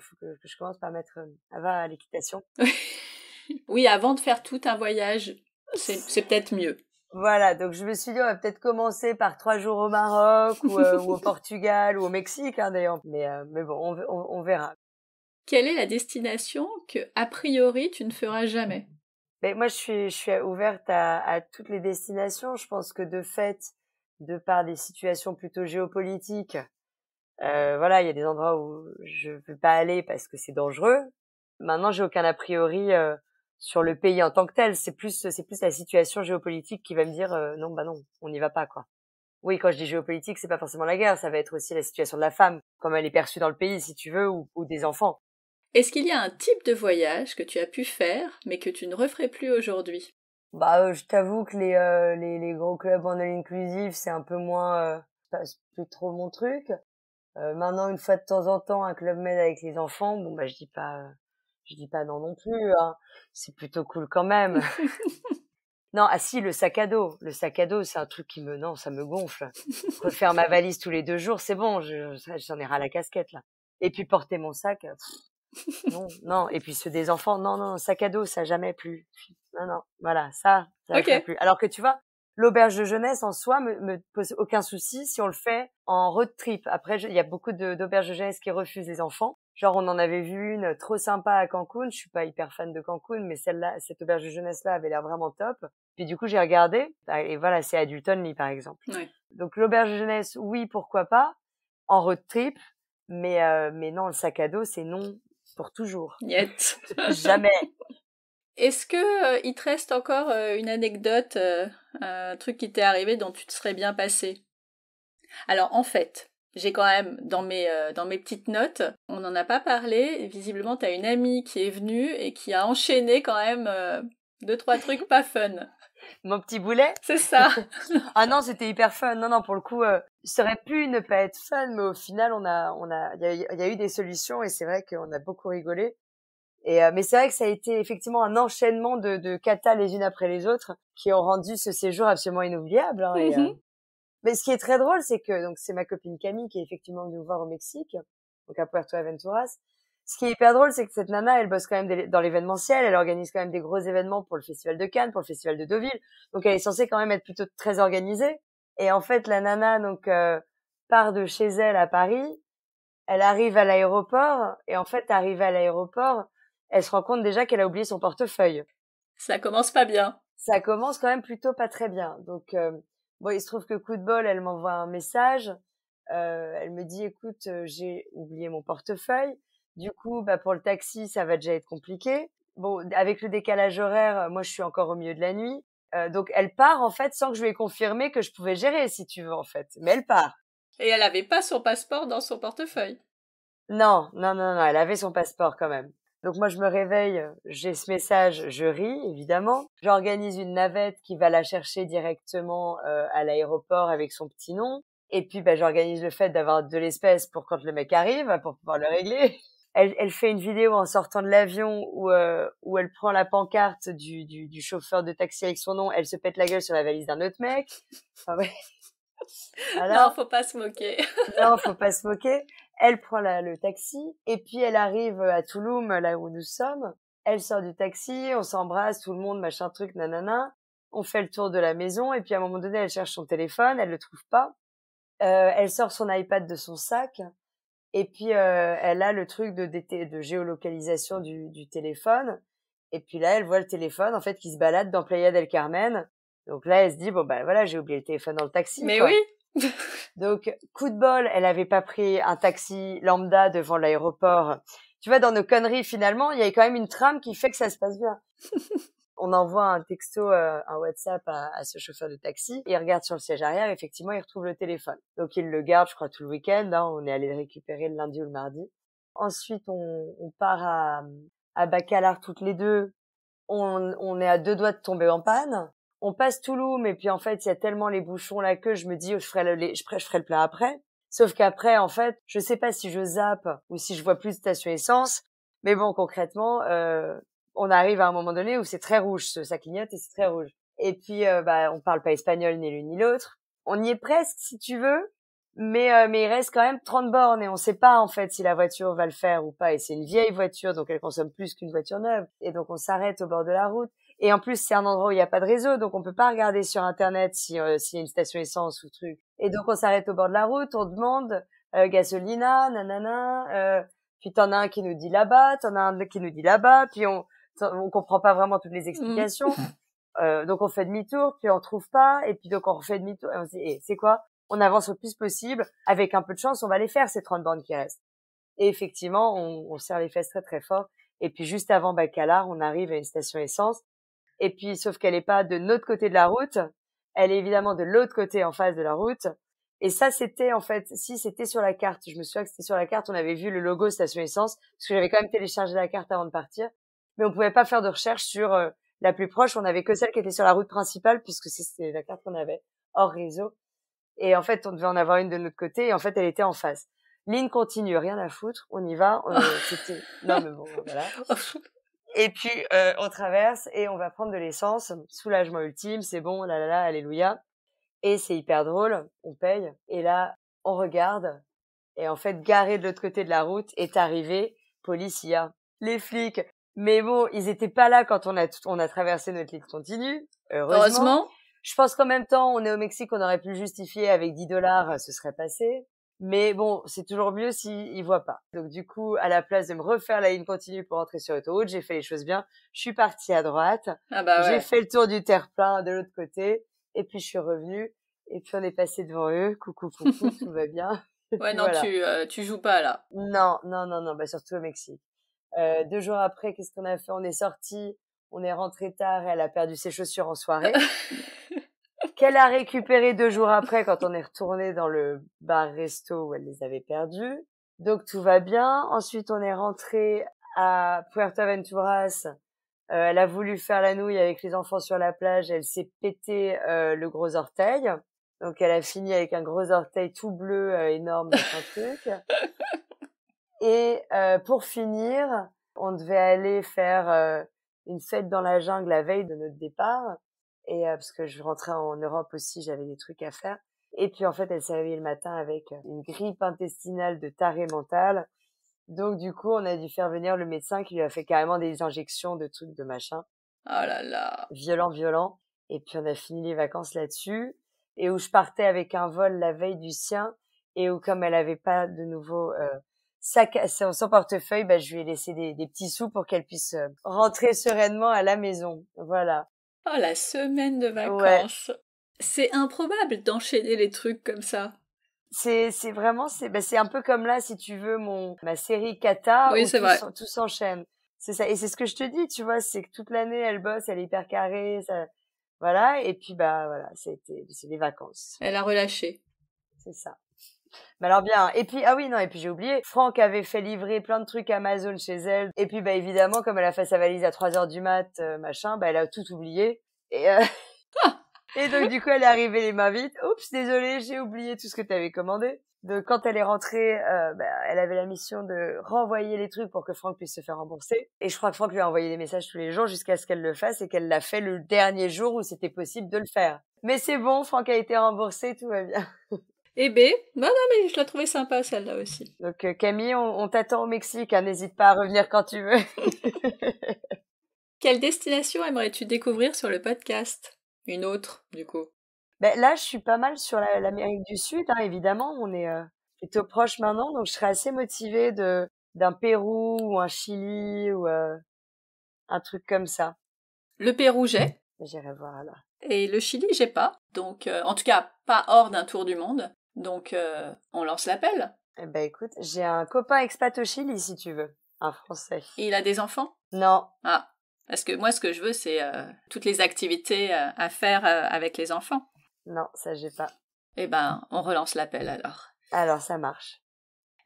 je commence par mettre avant euh, à l'équitation. oui, avant de faire tout un voyage, c'est peut-être mieux. Voilà, donc je me suis dit, on va peut-être commencer par trois jours au Maroc ou, euh, au Portugal ou au Mexique, hein, d'ailleurs. Mais, mais bon, on, verra. Quelle est la destination que, a priori, tu ne feras jamais mais Moi, je suis, ouverte à toutes les destinations. Je pense que de fait, de par des situations plutôt géopolitiques, euh, voilà, il y a des endroits où je ne veux pas aller parce que c'est dangereux. Maintenant, j'ai aucun a priori euh, sur le pays en tant que tel. C'est plus, c'est plus la situation géopolitique qui va me dire euh, non, bah non, on n'y va pas quoi. Oui, quand je dis géopolitique, c'est pas forcément la guerre, ça va être aussi la situation de la femme, comme elle est perçue dans le pays, si tu veux, ou, ou des enfants. Est-ce qu'il y a un type de voyage que tu as pu faire, mais que tu ne referais plus aujourd'hui bah, euh, je t'avoue que les, euh, les, les gros clubs en all inclusive, c'est un peu moins, euh, c'est plus trop mon truc. Euh, maintenant, une fois de temps en temps, un club m'aide avec les enfants. Bon, bah, je dis pas, je dis pas non non plus. Hein. C'est plutôt cool quand même. non, ah si, le sac à dos. Le sac à dos, c'est un truc qui me, non, ça me gonfle. Refaire ma valise tous les deux jours, c'est bon. J'en ai ras la casquette là. Et puis porter mon sac. non, non. Et puis ceux des enfants, non, non, sac à dos, ça jamais plus non, non, voilà, ça, ça okay. plus. Alors que tu vois, l'auberge de jeunesse en soi me, me, pose aucun souci si on le fait en road trip. Après, il y a beaucoup d'auberges de, jeunesse qui refusent les enfants. Genre, on en avait vu une trop sympa à Cancun. Je suis pas hyper fan de Cancun, mais celle-là, cette auberge de jeunesse-là avait l'air vraiment top. Puis du coup, j'ai regardé. Bah, et voilà, c'est Adult Only, par exemple. Donc, l'auberge de jeunesse, oui, pourquoi pas. En road trip. Mais, euh, mais non, le sac à dos, c'est non pour toujours. Yet. Jamais. Est-ce que euh, il te reste encore euh, une anecdote, euh, un truc qui t'est arrivé dont tu te serais bien passé Alors en fait, j'ai quand même dans mes, dans mes petites notes, on n'en a pas parlé. Visiblement, t'as une amie qui est venue et qui a enchaîné quand même deux trois trucs pas fun. Mon petit boulet C'est ça. ah non, c'était hyper fun. Non, non, pour le coup, ça aurait pu ne pas être fun, mais au final, on a, on a, il y, a eu des solutions et c'est vrai qu'on a beaucoup rigolé. Et, euh, mais c'est vrai que ça a été effectivement un enchaînement de, de catas les unes après les autres qui ont rendu ce séjour absolument inoubliable. Hein, euh, mm-hmm. Mais ce qui est très drôle, c'est que donc c'est ma copine Camille qui est effectivement venue voir au Mexique, donc à Puerto Aventuras. Ce qui est hyper drôle, c'est que cette nana, elle bosse quand même dans l'événementiel, elle organise quand même des gros événements pour le Festival de Cannes, pour le Festival de Deauville, donc elle est censée quand même être plutôt très organisée. Et en fait, la nana donc euh, part de chez elle à Paris, elle arrive à l'aéroport et en fait, arrivée à l'aéroport, elle se rend compte déjà qu'elle a oublié son portefeuille. Ça commence pas bien. Ça commence quand même plutôt pas très bien. Donc, euh, bon, il se trouve que coup de bol, elle m'envoie un message. Euh, elle me dit, écoute, euh, j'ai oublié mon portefeuille. Du coup, bah, pour le taxi, ça va déjà être compliqué. Bon, avec le décalage horaire, moi, je suis encore au milieu de la nuit. donc, elle part, en fait, sans que je lui ai confirmé que je pouvais gérer, si tu veux, en fait. Mais elle part. Et elle n'avait pas son passeport dans son portefeuille. Non, non, non, non, elle avait son passeport quand même. Donc moi, je me réveille, j'ai ce message, je ris, évidemment. J'organise une navette qui va la chercher directement euh, à l'aéroport avec son petit nom. Et puis, bah, j'organise le fait d'avoir de l'espèce pour quand le mec arrive, hein, pour pouvoir le régler. Elle, fait une vidéo en sortant de l'avion où, euh, où elle prend la pancarte du, du, chauffeur de taxi avec son nom. Elle se pète la gueule sur la valise d'un autre mec. ouais. Alors, faut pas se moquer. non, faut pas se moquer. Elle prend le taxi et puis elle arrive à Touloum, là où nous sommes. Elle sort du taxi, on s'embrasse, tout le monde, machin truc, nanana. On fait le tour de la maison et puis à un moment donné, elle cherche son téléphone, elle le trouve pas. Euh, elle sort son iPad de son sac et puis euh, elle a le truc de, de géolocalisation du, téléphone. Et puis là, elle voit le téléphone en fait qui se balade dans Playa del Carmen. Donc là, elle se dit bon ben voilà, j'ai oublié le téléphone dans le taxi. Mais oui. Donc, coup de bol, elle n'avait pas pris un taxi lambda devant l'aéroport. Tu vois, dans nos conneries, finalement, il y a quand même une trame qui fait que ça se passe bien. On envoie un texto, euh, un WhatsApp à, ce chauffeur de taxi. Il regarde sur le siège arrière, effectivement, il retrouve le téléphone. Donc, il le garde, je crois, tout le week-end. Hein. on est allé le récupérer le lundi ou le mardi. Ensuite, on, part à, Bacalar toutes les deux. on est à deux doigts de tomber en panne on passe Toulouse, mais puis en fait, il y a tellement les bouchons là que je me dis, oh, je, ferai le, je, le plat après. Sauf qu'après, en fait, je sais pas si je zappe ou si je vois plus de station essence. Mais bon, concrètement, euh, on arrive à un moment donné où c'est très rouge, ça clignote et c'est très rouge. Et puis, euh, bah, on parle pas espagnol ni l'une ni l'autre. On y est presque, si tu veux, mais euh, mais il reste quand même 30 bornes et on ne sait pas en fait si la voiture va le faire ou pas. Et c'est une vieille voiture, donc elle consomme plus qu'une voiture neuve. Et donc on s'arrête au bord de la route. Et en plus, c'est un endroit où il n'y a pas de réseau, donc on peut pas regarder sur Internet si euh, s'il y a une station essence ou truc. Et donc on s'arrête au bord de la route, on demande euh, gasolina, nanana. Euh, puis t'en as un qui nous dit là-bas, t'en as un qui nous dit là-bas, puis on on comprend pas vraiment toutes les mmh. explications. Euh, donc on fait demi-tour, puis on trouve pas, et puis donc on refait demi-tour. Et on se dit, eh, c'est quoi On avance au plus possible. Avec un peu de chance, on va les faire ces 30 bornes qui restent. Et effectivement, on, on serre les fesses très très fort. Et puis juste avant Bacalar, on arrive à une station essence et puis, sauf qu'elle n'est pas de notre côté de la route, elle est évidemment de l'autre côté en face de la route. Et ça, c'était en fait, si c'était sur la carte, je me souviens que c'était sur la carte, on avait vu le logo station essence, parce que j'avais quand même téléchargé la carte avant de partir, mais on pouvait pas faire de recherche sur euh, la plus proche, on avait que celle qui était sur la route principale, puisque c'était la carte qu'on avait hors réseau. Et en fait, on devait en avoir une de notre côté, et en fait, elle était en face. Ligne continue, rien à foutre, on y va. c'était... non, mais bon, voilà. Et puis, euh, on traverse et on va prendre de l'essence. Soulagement ultime, c'est bon, là, là, là, alléluia. Et c'est hyper drôle, on paye. Et là, on regarde. Et en fait, garé de l'autre côté de la route est arrivé Policia. Les flics. Mais bon, ils étaient pas là quand on a, on a traversé notre ligne continue. Heureusement. Heureusement. Je pense qu'en même temps, on est au Mexique, on aurait pu justifier avec 10 dollars, ce serait passé. Mais bon, c'est toujours mieux s'ils si voient pas. Donc du coup, à la place de me refaire la ligne continue pour entrer sur l'autoroute, j'ai fait les choses bien. Je suis partie à droite. Ah bah j'ai fait le tour du terre-plein de l'autre côté. Et puis je suis revenue. Et puis on est passé devant eux. Coucou, coucou, tout va bien. Ouais, non, tu, euh, tu joues pas là. Non, non, non, non. Bah, surtout au Mexique. Euh, deux jours après, qu'est-ce qu'on a fait On est sorti, on est rentré tard et elle a perdu ses chaussures en soirée. qu'elle a récupéré deux jours après quand on est retourné dans le bar-resto où elle les avait perdus. Donc tout va bien. Ensuite, on est rentré à Puerto Venturas. Euh, elle a voulu faire la nouille avec les enfants sur la plage. Elle s'est pété euh, le gros orteil. Donc elle a fini avec un gros orteil tout bleu euh, énorme un truc. Et pour finir, on devait aller faire une fête dans la jungle la veille de notre départ et euh, parce que je rentrais en Europe aussi, j'avais des trucs à faire. Et puis en fait, elle s'est réveillée le matin avec euh, une grippe intestinale de taré mental. Donc du coup, on a dû faire venir le médecin qui lui a fait carrément des injections de trucs de machin. Oh là là. Violent, violent. Et puis on a fini les vacances là-dessus. Et où je partais avec un vol la veille du sien. Et où comme elle avait pas de nouveau euh, sac, son portefeuille, bah, je lui ai laissé des, des petits sous pour qu'elle puisse euh, rentrer sereinement à la maison. Voilà. Oh, la semaine de vacances. C'est improbable d'enchaîner les trucs comme ça. C'est c'est vraiment c'est bah, c'est un peu comme là si tu veux mon ma série Kata oui, où vrai. tout s'enchaîne. C'est ça et c'est ce que je te dis, tu vois, c'est que toute l'année elle bosse, elle est hyper carrée, voilà et puis bah voilà, c'était c'est des vacances. Elle a relâché. C'est ça. Mais alors bien. Et puis ah oui non et puis j'ai oublié. Franck avait fait livrer plein de trucs Amazon chez elle. Et puis bah évidemment comme elle a fait sa valise à 3 heures du mat euh, machin, bah elle a tout oublié. Et euh, et donc du coup elle est arrivée les mains vides. Oups désolée j'ai oublié tout ce que tu avais commandé. Donc quand elle est rentrée, euh, bah, elle avait la mission de renvoyer les trucs pour que Franck puisse se faire rembourser. Et je crois que Franck lui a envoyé des messages tous les jours jusqu'à ce qu'elle le fasse et qu'elle l'a fait le dernier jour où c'était possible de le faire. Mais c'est bon, Franck a été remboursé, tout va bien. Et B, Non, bah non, mais je la trouvais sympa celle-là aussi. Donc euh, Camille, on, t'attend au Mexique, hein, n'hésite pas à revenir quand tu veux. Quelle destination aimerais-tu découvrir sur le podcast Une autre, du coup. Ben là, je suis pas mal sur l'Amérique du Sud, hein, évidemment. On est euh, plutôt proche maintenant, donc je serais assez motivée d'un Pérou ou un Chili ou euh, un truc comme ça. Le Pérou, j'ai. J'irai voir là. Et le Chili, j'ai pas. Donc, en tout cas, pas hors d'un tour du monde. Donc, euh, on lance l'appel. Eh ben écoute, j'ai un copain expat au Chili, si tu veux. Un Français. il a des enfants Non. Ah, parce que moi, ce que je veux, c'est euh, toutes les activités euh, à faire avec les enfants. Non, ça, j'ai pas. Eh ben, on relance l'appel alors. Alors, ça marche.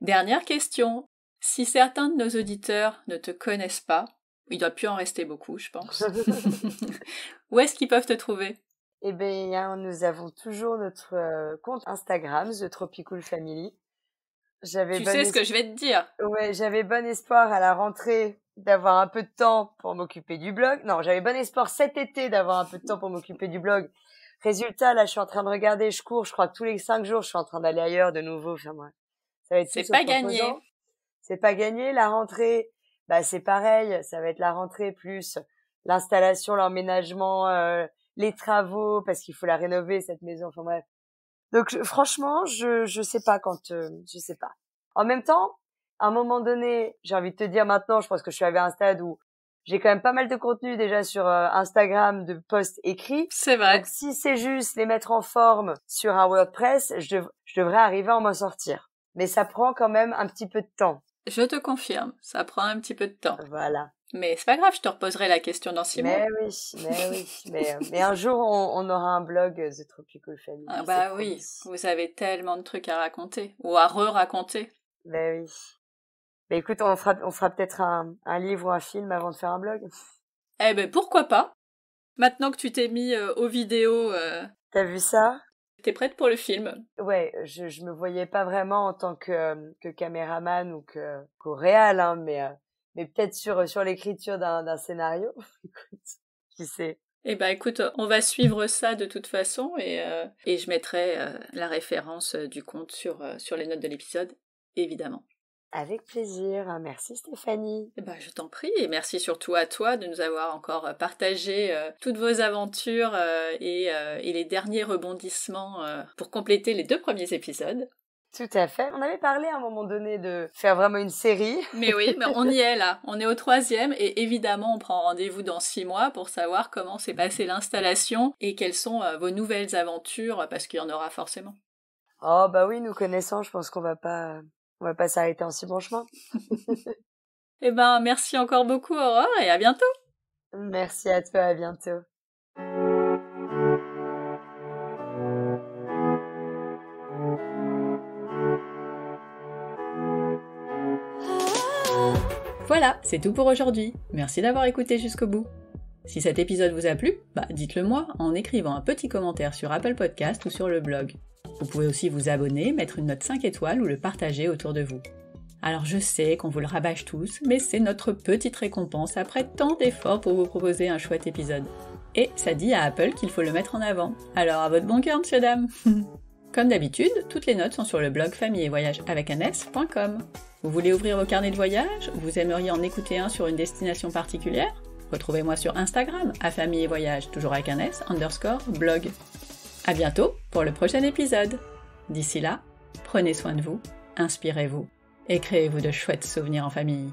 Dernière question. Si certains de nos auditeurs ne te connaissent pas, il doit plus en rester beaucoup, je pense. Où est-ce qu'ils peuvent te trouver eh bien, hein, nous avons toujours notre euh, compte Instagram, The Tropical Family. J'avais tu sais ce que je vais te dire. Ouais, j'avais bon espoir à la rentrée d'avoir un peu de temps pour m'occuper du blog. Non, j'avais bon espoir cet été d'avoir un peu de temps pour m'occuper du blog. Résultat, là, je suis en train de regarder, je cours, je crois que tous les cinq jours, je suis en train d'aller ailleurs de nouveau. Enfin, ça va être C'est pas gagné. C'est pas gagné. La rentrée, bah, c'est pareil. Ça va être la rentrée plus l'installation, l'emménagement, euh, les travaux parce qu'il faut la rénover cette maison. Enfin bref. Donc franchement, je je sais pas quand euh, je sais pas. En même temps, à un moment donné, j'ai envie de te dire maintenant, je pense que je suis à un stade où j'ai quand même pas mal de contenu déjà sur euh, Instagram de posts écrits. C'est vrai. si c'est juste les mettre en forme sur un WordPress, je, je devrais arriver à m'en sortir. Mais ça prend quand même un petit peu de temps. Je te confirme, ça prend un petit peu de temps. Voilà. Mais c'est pas grave, je te reposerai la question dans six mais Oui, mais oui, mais, mais un jour on, on, aura un blog euh, The Tropical Family. Ah bah oui, vous avez tellement de trucs à raconter, ou à re-raconter. Bah oui. Mais écoute, on fera, on fera peut-être un, un, livre ou un film avant de faire un blog. Eh ben pourquoi pas Maintenant que tu t'es mis euh, aux vidéos. Euh, T'as vu ça T'es prête pour le film Ouais, je, je me voyais pas vraiment en tant que, que caméraman ou que qu'au réal, hein, mais mais peut-être sur, euh, sur l'écriture d'un scénario. Écoute, qui sait. Eh ben écoute, euh, on va suivre ça de toute façon et, euh, et je mettrai la référence du compte sur, sur les notes de l'épisode, évidemment. Avec plaisir. Merci Stéphanie. Eh ben, je t'en prie et merci surtout à toi de nous avoir encore partagé toutes vos aventures et, les derniers rebondissements pour compléter les deux premiers épisodes. Tout à fait. On avait parlé à un moment donné de faire vraiment une série. Mais oui, mais on y est là. On est au troisième et évidemment, on prend rendez-vous dans six mois pour savoir comment s'est passée l'installation et quelles sont euh, vos nouvelles aventures parce qu'il y en aura forcément. Oh bah oui, nous connaissons, je pense qu'on va pas, on va pas s'arrêter en si bon chemin. eh ben, merci encore beaucoup Aurore et à bientôt. Merci à toi, à bientôt. voilà, c'est tout pour aujourd'hui. Merci d'avoir écouté jusqu'au bout. Si cet épisode vous a plu, bah dites-le moi en écrivant un petit commentaire sur Apple Podcast ou sur le blog. Vous pouvez aussi vous abonner, mettre une note 5 étoiles ou le partager autour de vous. Alors je sais qu'on vous le rabâche tous, mais c'est notre petite récompense après tant d'efforts pour vous proposer un chouette épisode. Et ça dit à Apple qu'il faut le mettre en avant. Alors à votre bon cœur, monsieur dame Comme d'habitude, toutes les notes sont sur le blog famille et voyage avec un vous voulez ouvrir vos carnets de voyage Vous aimeriez en écouter un sur une destination particulière Retrouvez-moi sur Instagram, à famille et voyage, toujours avec un S, underscore, blog. À bientôt pour le prochain épisode. D'ici là, prenez soin de vous, inspirez-vous et créez-vous de chouettes souvenirs en famille.